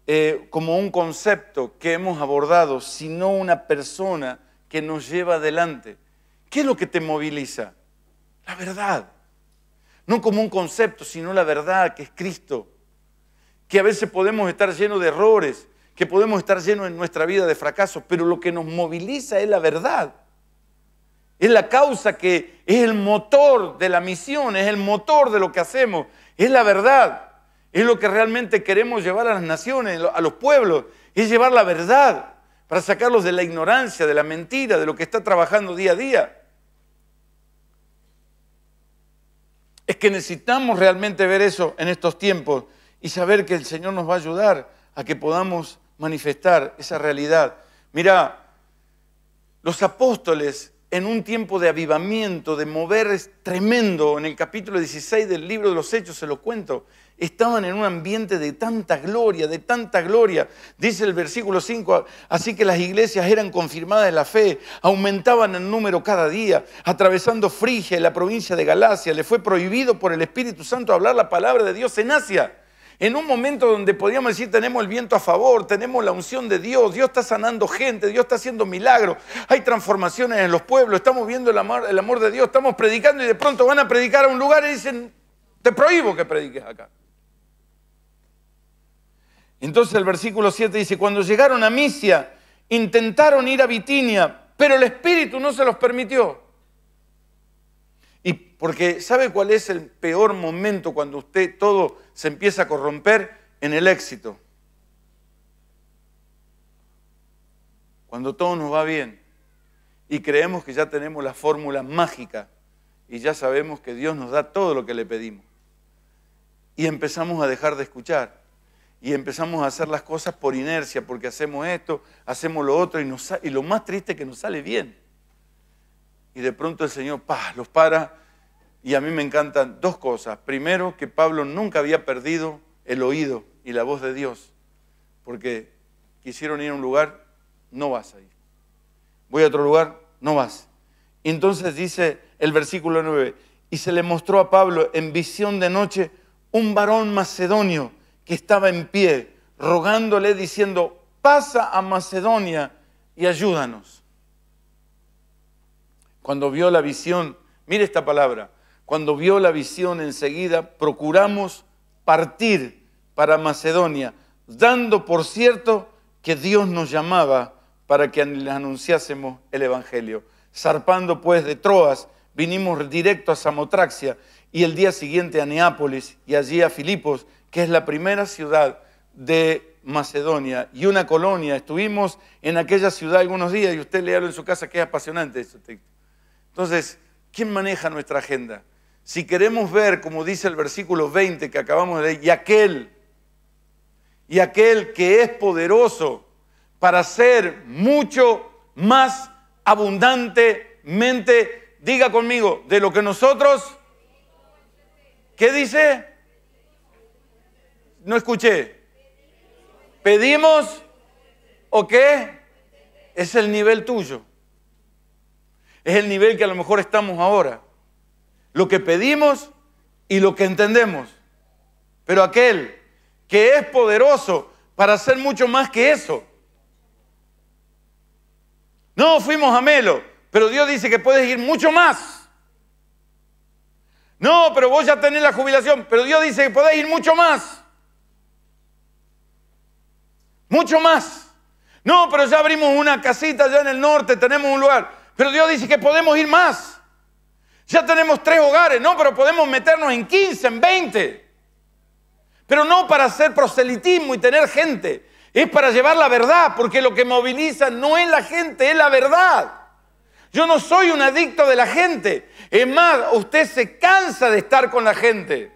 eh, como un concepto que hemos abordado, sino una persona que nos lleva adelante. ¿Qué es lo que te moviliza? La verdad no como un concepto, sino la verdad que es Cristo, que a veces podemos estar llenos de errores, que podemos estar llenos en nuestra vida de fracasos, pero lo que nos moviliza es la verdad. Es la causa que es el motor de la misión, es el motor de lo que hacemos, es la verdad, es lo que realmente queremos llevar a las naciones, a los pueblos, es llevar la verdad para sacarlos de la ignorancia, de la mentira, de lo que está trabajando día a día. Es que necesitamos realmente ver eso en estos tiempos y saber que el Señor nos va a ayudar a que podamos manifestar esa realidad. Mira, los apóstoles en un tiempo de avivamiento, de mover tremendo. En el capítulo 16 del libro de los Hechos se lo cuento. Estaban en un ambiente de tanta gloria, de tanta gloria. Dice el versículo 5, así que las iglesias eran confirmadas en la fe, aumentaban en número cada día, atravesando Frigia y la provincia de Galacia. Le fue prohibido por el Espíritu Santo hablar la palabra de Dios en Asia en un momento donde podríamos decir tenemos el viento a favor, tenemos la unción de Dios, Dios está sanando gente, Dios está haciendo milagros, hay transformaciones en los pueblos, estamos viendo el amor, de Dios, estamos predicando y de pronto van a predicar a un lugar y dicen, te prohíbo que prediques acá. Entonces el versículo 7 dice, cuando llegaron a Misia, intentaron ir a Bitinia, pero el Espíritu no se los permitió. Y porque ¿sabe cuál es el peor momento cuando usted todo se empieza a corromper? En el éxito. Cuando todo nos va bien y creemos que ya tenemos la fórmula mágica y ya sabemos que Dios nos da todo lo que le pedimos. Y empezamos a dejar de escuchar y empezamos a hacer las cosas por inercia porque hacemos esto, hacemos lo otro y, y lo más triste es que nos sale bien y de pronto el Señor los para. Y a mí me encantan dos cosas. Primero, que Pablo nunca había perdido el oído y la voz de Dios, porque quisieron ir a un lugar, no vas ahí. Voy a otro lugar, no vas. Y entonces dice el versículo 9, y se le mostró a Pablo en visión de noche un varón macedonio que estaba en pie, rogándole, diciendo, pasa a Macedonia y ayúdanos. Cuando vio la visión, mire esta palabra, cuando vio la visión enseguida, procuramos partir para Macedonia, dando por cierto que Dios nos llamaba para que anunciásemos el Evangelio. Zarpando pues de Troas, vinimos directo a Samotraxia y el día siguiente a Neápolis y allí a Filipos, que es la primera ciudad de Macedonia y una colonia. Estuvimos en aquella ciudad algunos días y usted lo en su casa, que es apasionante este texto. Entonces, ¿quién maneja nuestra agenda? Si queremos ver, como dice el versículo 20 que acabamos de leer, y aquel, y aquel que es poderoso para ser mucho más abundantemente, diga conmigo, de lo que nosotros, ¿qué dice? No escuché. ¿Pedimos o qué? Es el nivel tuyo es el nivel que a lo mejor estamos ahora. Lo que pedimos y lo que entendemos. Pero aquel que es poderoso para hacer mucho más que eso. No fuimos a Melo, pero Dios dice que puedes ir mucho más. No, pero vos ya tenés la jubilación, pero Dios dice que podés ir mucho más. Mucho más. No, pero ya abrimos una casita allá en el norte, tenemos un lugar. Pero Dios dice que podemos ir más. Ya tenemos tres hogares, no, pero podemos meternos en 15, en 20. Pero no para hacer proselitismo y tener gente. Es para llevar la verdad, porque lo que moviliza no es la gente, es la verdad. Yo no soy un adicto de la gente. Es más, usted se cansa de estar con la gente.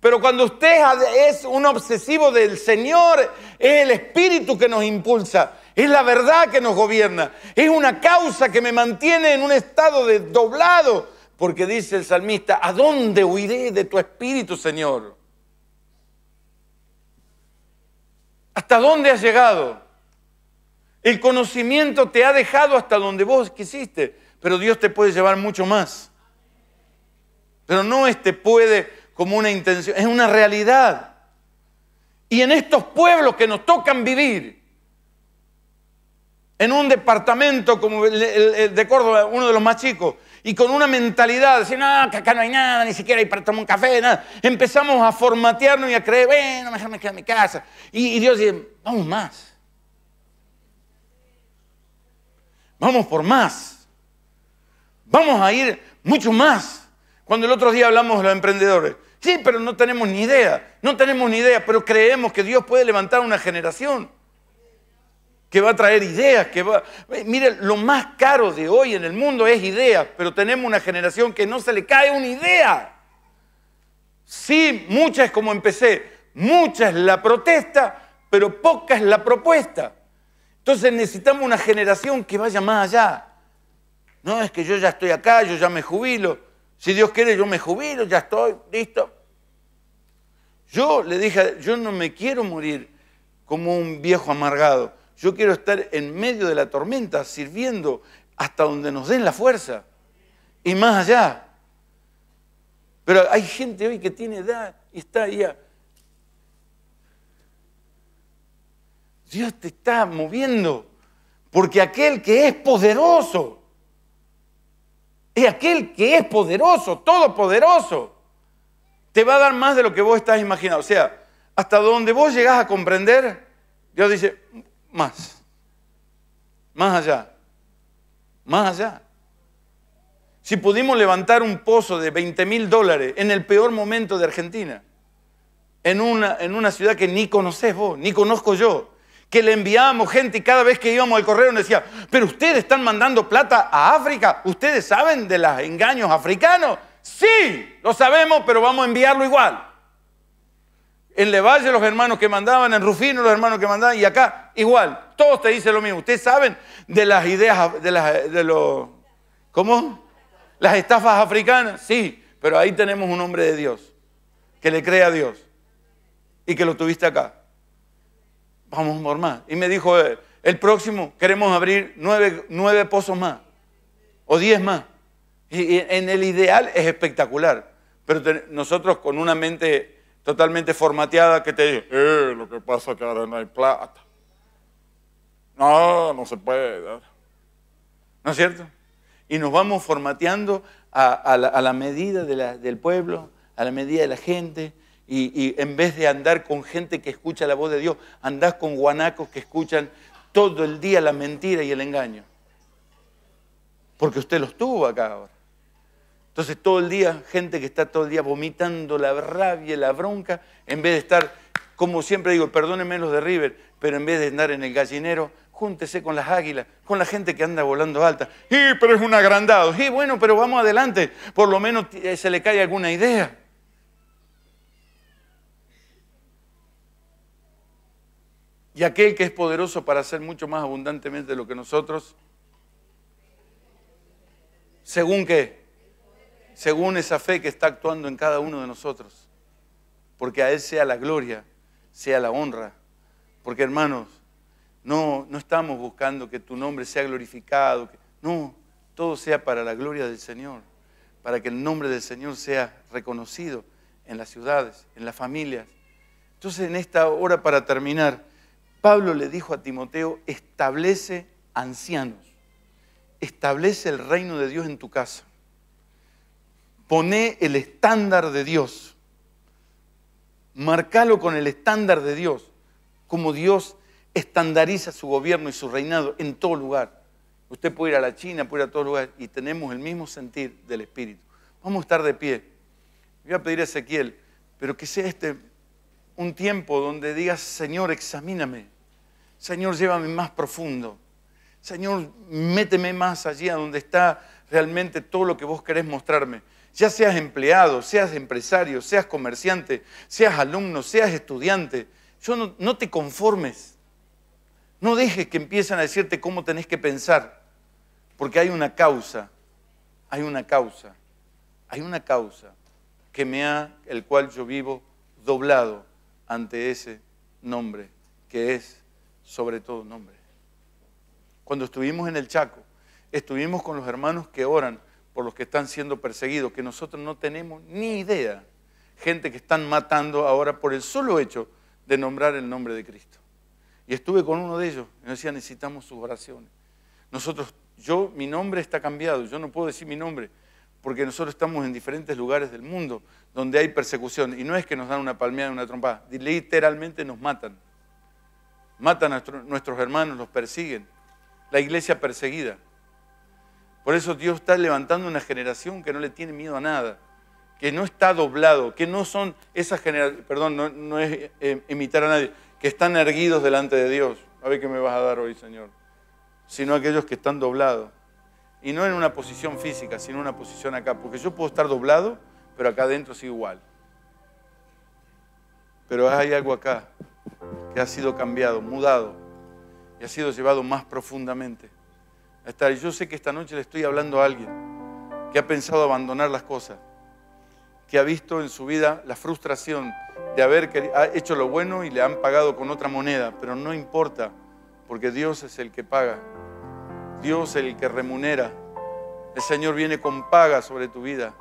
Pero cuando usted es un obsesivo del Señor, es el Espíritu que nos impulsa es la verdad que nos gobierna, es una causa que me mantiene en un estado de doblado, porque dice el salmista, ¿a dónde huiré de tu espíritu, Señor? ¿Hasta dónde has llegado? El conocimiento te ha dejado hasta donde vos quisiste, pero Dios te puede llevar mucho más. Pero no este puede como una intención, es una realidad. Y en estos pueblos que nos tocan vivir, en un departamento como el, de Córdoba, uno de los más chicos, y con una mentalidad de decir, no, que acá no hay nada, ni siquiera hay para tomar un café, nada. Empezamos a formatearnos y a creer, bueno, mejor me quedo en mi casa. Y, y Dios dice, vamos más. Vamos por más. Vamos a ir mucho más. Cuando el otro día hablamos de los emprendedores, sí, pero no tenemos ni idea, no tenemos ni idea, pero creemos que Dios puede levantar una generación que va a traer ideas, que va... Mire, lo más caro de hoy en el mundo es ideas, pero tenemos una generación que no se le cae una idea. Sí, mucha es como empecé, mucha es la protesta, pero poca es la propuesta. Entonces necesitamos una generación que vaya más allá. No es que yo ya estoy acá, yo ya me jubilo. Si Dios quiere, yo me jubilo, ya estoy, listo. Yo le dije, yo no me quiero morir como un viejo amargado. Yo quiero estar en medio de la tormenta sirviendo hasta donde nos den la fuerza y más allá. Pero hay gente hoy que tiene edad y está ahí. Dios te está moviendo porque aquel que es poderoso, es aquel que es poderoso, todopoderoso, te va a dar más de lo que vos estás imaginando. O sea, hasta donde vos llegás a comprender, Dios dice, más. Más allá. Más allá. Si pudimos levantar un pozo de 20 mil dólares en el peor momento de Argentina, en una, en una ciudad que ni conoces vos, ni conozco yo, que le enviábamos gente y cada vez que íbamos al correo nos decía, pero ustedes están mandando plata a África, ustedes saben de los engaños africanos. Sí, lo sabemos, pero vamos a enviarlo igual. En Levalle los hermanos que mandaban, en Rufino los hermanos que mandaban, y acá igual. Todos te dicen lo mismo. Ustedes saben de las ideas, de, de los... ¿Cómo? Las estafas africanas, sí, pero ahí tenemos un hombre de Dios, que le cree a Dios y que lo tuviste acá. Vamos por más. Y me dijo, eh, el próximo queremos abrir nueve, pozos más o diez más. Y, en el ideal es espectacular, pero nosotros con una mente totalmente formateada que te dice, eh, lo que pasa es que ahora no hay plata. No, no se puede ¿No es cierto? Y nos vamos formateando a, la, medida del pueblo, a la medida de la gente. Y, en vez de andar con gente que escucha la voz de Dios, andás con guanacos que escuchan todo el día la mentira y el engaño. Porque usted los tuvo acá ahora. Entonces todo el día, gente que está todo el día vomitando la rabia, la bronca, en vez de estar, como siempre digo, perdónenme los de River, pero en vez de andar en el gallinero, júntese con las águilas, con la gente que anda volando alta. Y pero es un agrandado. Y bueno, pero vamos adelante. Por lo menos eh, se le cae alguna idea. Y aquel que es poderoso para hacer mucho más abundantemente de lo que nosotros, según qué, según esa fe que está actuando en cada uno de nosotros. Porque a Él sea la gloria, sea la honra. Porque hermanos, no, no estamos buscando que tu nombre sea glorificado. no, todo sea para la gloria del Señor, para que el nombre del Señor sea reconocido en las ciudades, en las familias. Entonces, en esta hora, para terminar, Pablo le dijo a Timoteo, establece ancianos, establece el reino de Dios en tu casa, pone el estándar de Dios, marcalo con el estándar de Dios, como Dios estandariza su gobierno y su reinado en todo lugar. Usted puede ir a la China, puede ir a todo lugar y tenemos el mismo sentir del Espíritu. Vamos a estar de pie. Voy a pedir a Ezequiel, pero que sea este un tiempo donde digas, Señor, examíname. Señor, llévame más profundo. Señor, méteme más allá a donde está realmente todo lo que vos querés mostrarme. Ya seas empleado, seas empresario, seas comerciante, seas alumno, seas estudiante. Yo no te conformes. No dejes que empiecen a decirte cómo tenés que pensar, porque hay una causa, hay una causa, hay una causa que me ha, el cual yo vivo doblado ante ese nombre, que es sobre todo nombre. Cuando estuvimos en el Chaco, estuvimos con los hermanos que oran por los que están siendo perseguidos, que nosotros no tenemos ni idea, gente que están matando ahora por el solo hecho de nombrar el nombre de Cristo. Y estuve con uno de ellos y nos decía, necesitamos sus oraciones. Nosotros, yo, mi nombre está cambiado, yo no puedo decir mi nombre, porque nosotros estamos en diferentes lugares del mundo donde hay persecución. Y no es que nos dan una palmeada, una trompada, literalmente nos matan. Matan a nuestros hermanos, los persiguen. La iglesia perseguida. Por eso Dios está levantando una generación que no le tiene miedo a nada, que no está doblado, que no son esas generaciones, perdón, no, es eh, imitar a nadie, que están erguidos delante de Dios. A ver qué me vas a dar hoy, Señor. Sino aquellos que están doblados. Y no en una posición física, sino en una posición acá. Porque yo puedo estar doblado, pero acá adentro es igual. Pero hay algo acá que ha sido cambiado, mudado y ha sido llevado más profundamente. Yo sé que esta noche le estoy hablando a alguien que ha pensado abandonar las cosas que ha visto en su vida la frustración de haber hecho lo bueno y le han pagado con otra moneda, pero no importa, porque Dios es el que paga, Dios es el que remunera. El Señor viene con paga sobre tu vida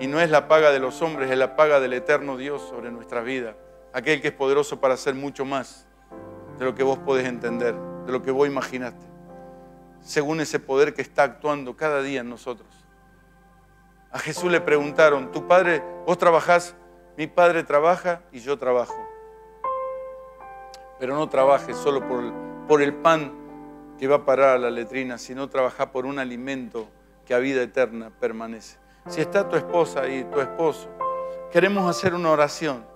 y no es la paga de los hombres, es la paga del eterno Dios sobre nuestra vida, aquel que es poderoso para hacer mucho más de lo que vos podés entender, de lo que vos imaginaste, según ese poder que está actuando cada día en nosotros. A Jesús le preguntaron, ¿tu padre, vos trabajás? Mi padre trabaja y yo trabajo. Pero no trabajes solo por el, pan que va a parar a la letrina, sino trabaja por un alimento que a vida eterna permanece. Si está tu esposa y tu esposo, queremos hacer una oración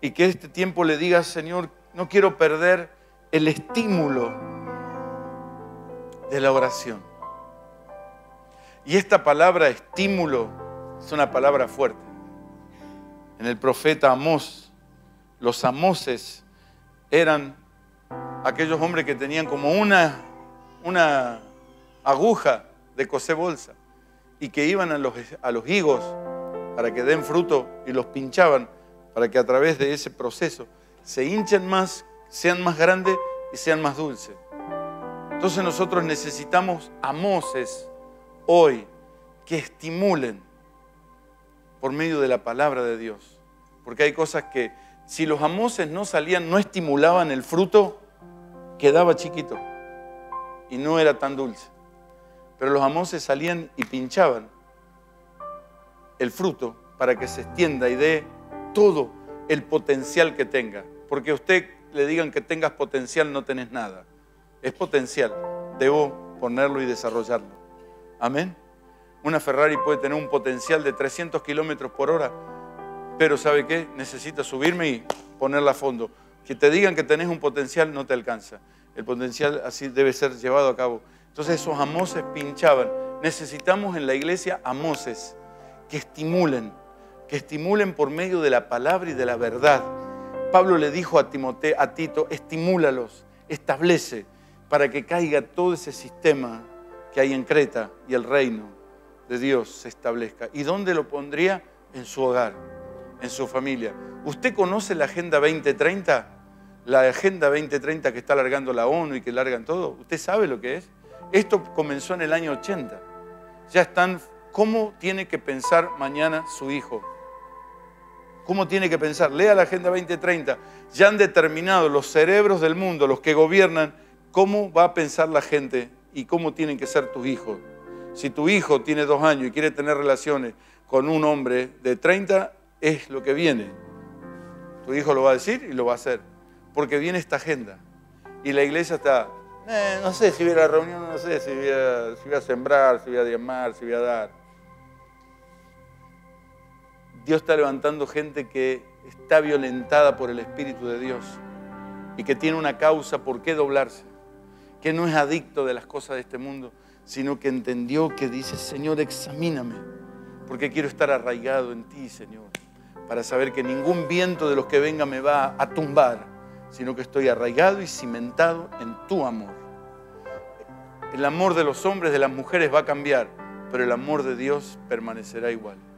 y que este tiempo le digas, Señor, no quiero perder el estímulo de la oración. Y esta palabra estímulo es una palabra fuerte. En el profeta Amós, los Amoses eran aquellos hombres que tenían como una, una aguja de coser bolsa y que iban a los, a los higos para que den fruto y los pinchaban para que a través de ese proceso se hinchen más, sean más grandes y sean más dulces. Entonces nosotros necesitamos amoses hoy que estimulen por medio de la palabra de Dios. Porque hay cosas que si los amoses no salían, no estimulaban el fruto, quedaba chiquito y no era tan dulce. Pero los amoses salían y pinchaban el fruto para que se extienda y dé todo el potencial que tenga. Porque a usted le digan que tengas potencial, no tenés nada. Es potencial. Debo ponerlo y desarrollarlo. Amén. Una Ferrari puede tener un potencial de 300 kilómetros por hora, pero ¿sabe qué? Necesita subirme y ponerla a fondo. Que te digan que tenés un potencial no te alcanza. El potencial así debe ser llevado a cabo. Entonces esos amoses pinchaban. Necesitamos en la iglesia amoses que estimulen, que estimulen por medio de la palabra y de la verdad. Pablo le dijo a Timoteo, a Tito, estimúlalos, establece para que caiga todo ese sistema que hay en Creta y el reino de Dios se establezca. ¿Y dónde lo pondría? En su hogar, en su familia. ¿Usted conoce la Agenda 2030? La Agenda 2030 que está largando la ONU y que largan todo. ¿Usted sabe lo que es? Esto comenzó en el año 80. Ya están, ¿cómo tiene que pensar mañana su hijo? ¿Cómo tiene que pensar? Lea la Agenda 2030. Ya han determinado los cerebros del mundo, los que gobiernan, cómo va a pensar la gente y cómo tienen que ser tus hijos. Si tu hijo tiene dos años y quiere tener relaciones con un hombre de 30, es lo que viene. Tu hijo lo va a decir y lo va a hacer. Porque viene esta agenda. Y la iglesia está, eh, no sé si hubiera reunión, no sé si voy a, si a sembrar, si voy a diamar, si voy a dar. Dios está levantando gente que está violentada por el Espíritu de Dios y que tiene una causa por qué doblarse que no es adicto de las cosas de este mundo, sino que entendió que dice, Señor, examíname, porque quiero estar arraigado en ti, Señor, para saber que ningún viento de los que venga me va a tumbar, sino que estoy arraigado y cimentado en tu amor. El amor de los hombres, de las mujeres va a cambiar, pero el amor de Dios permanecerá igual.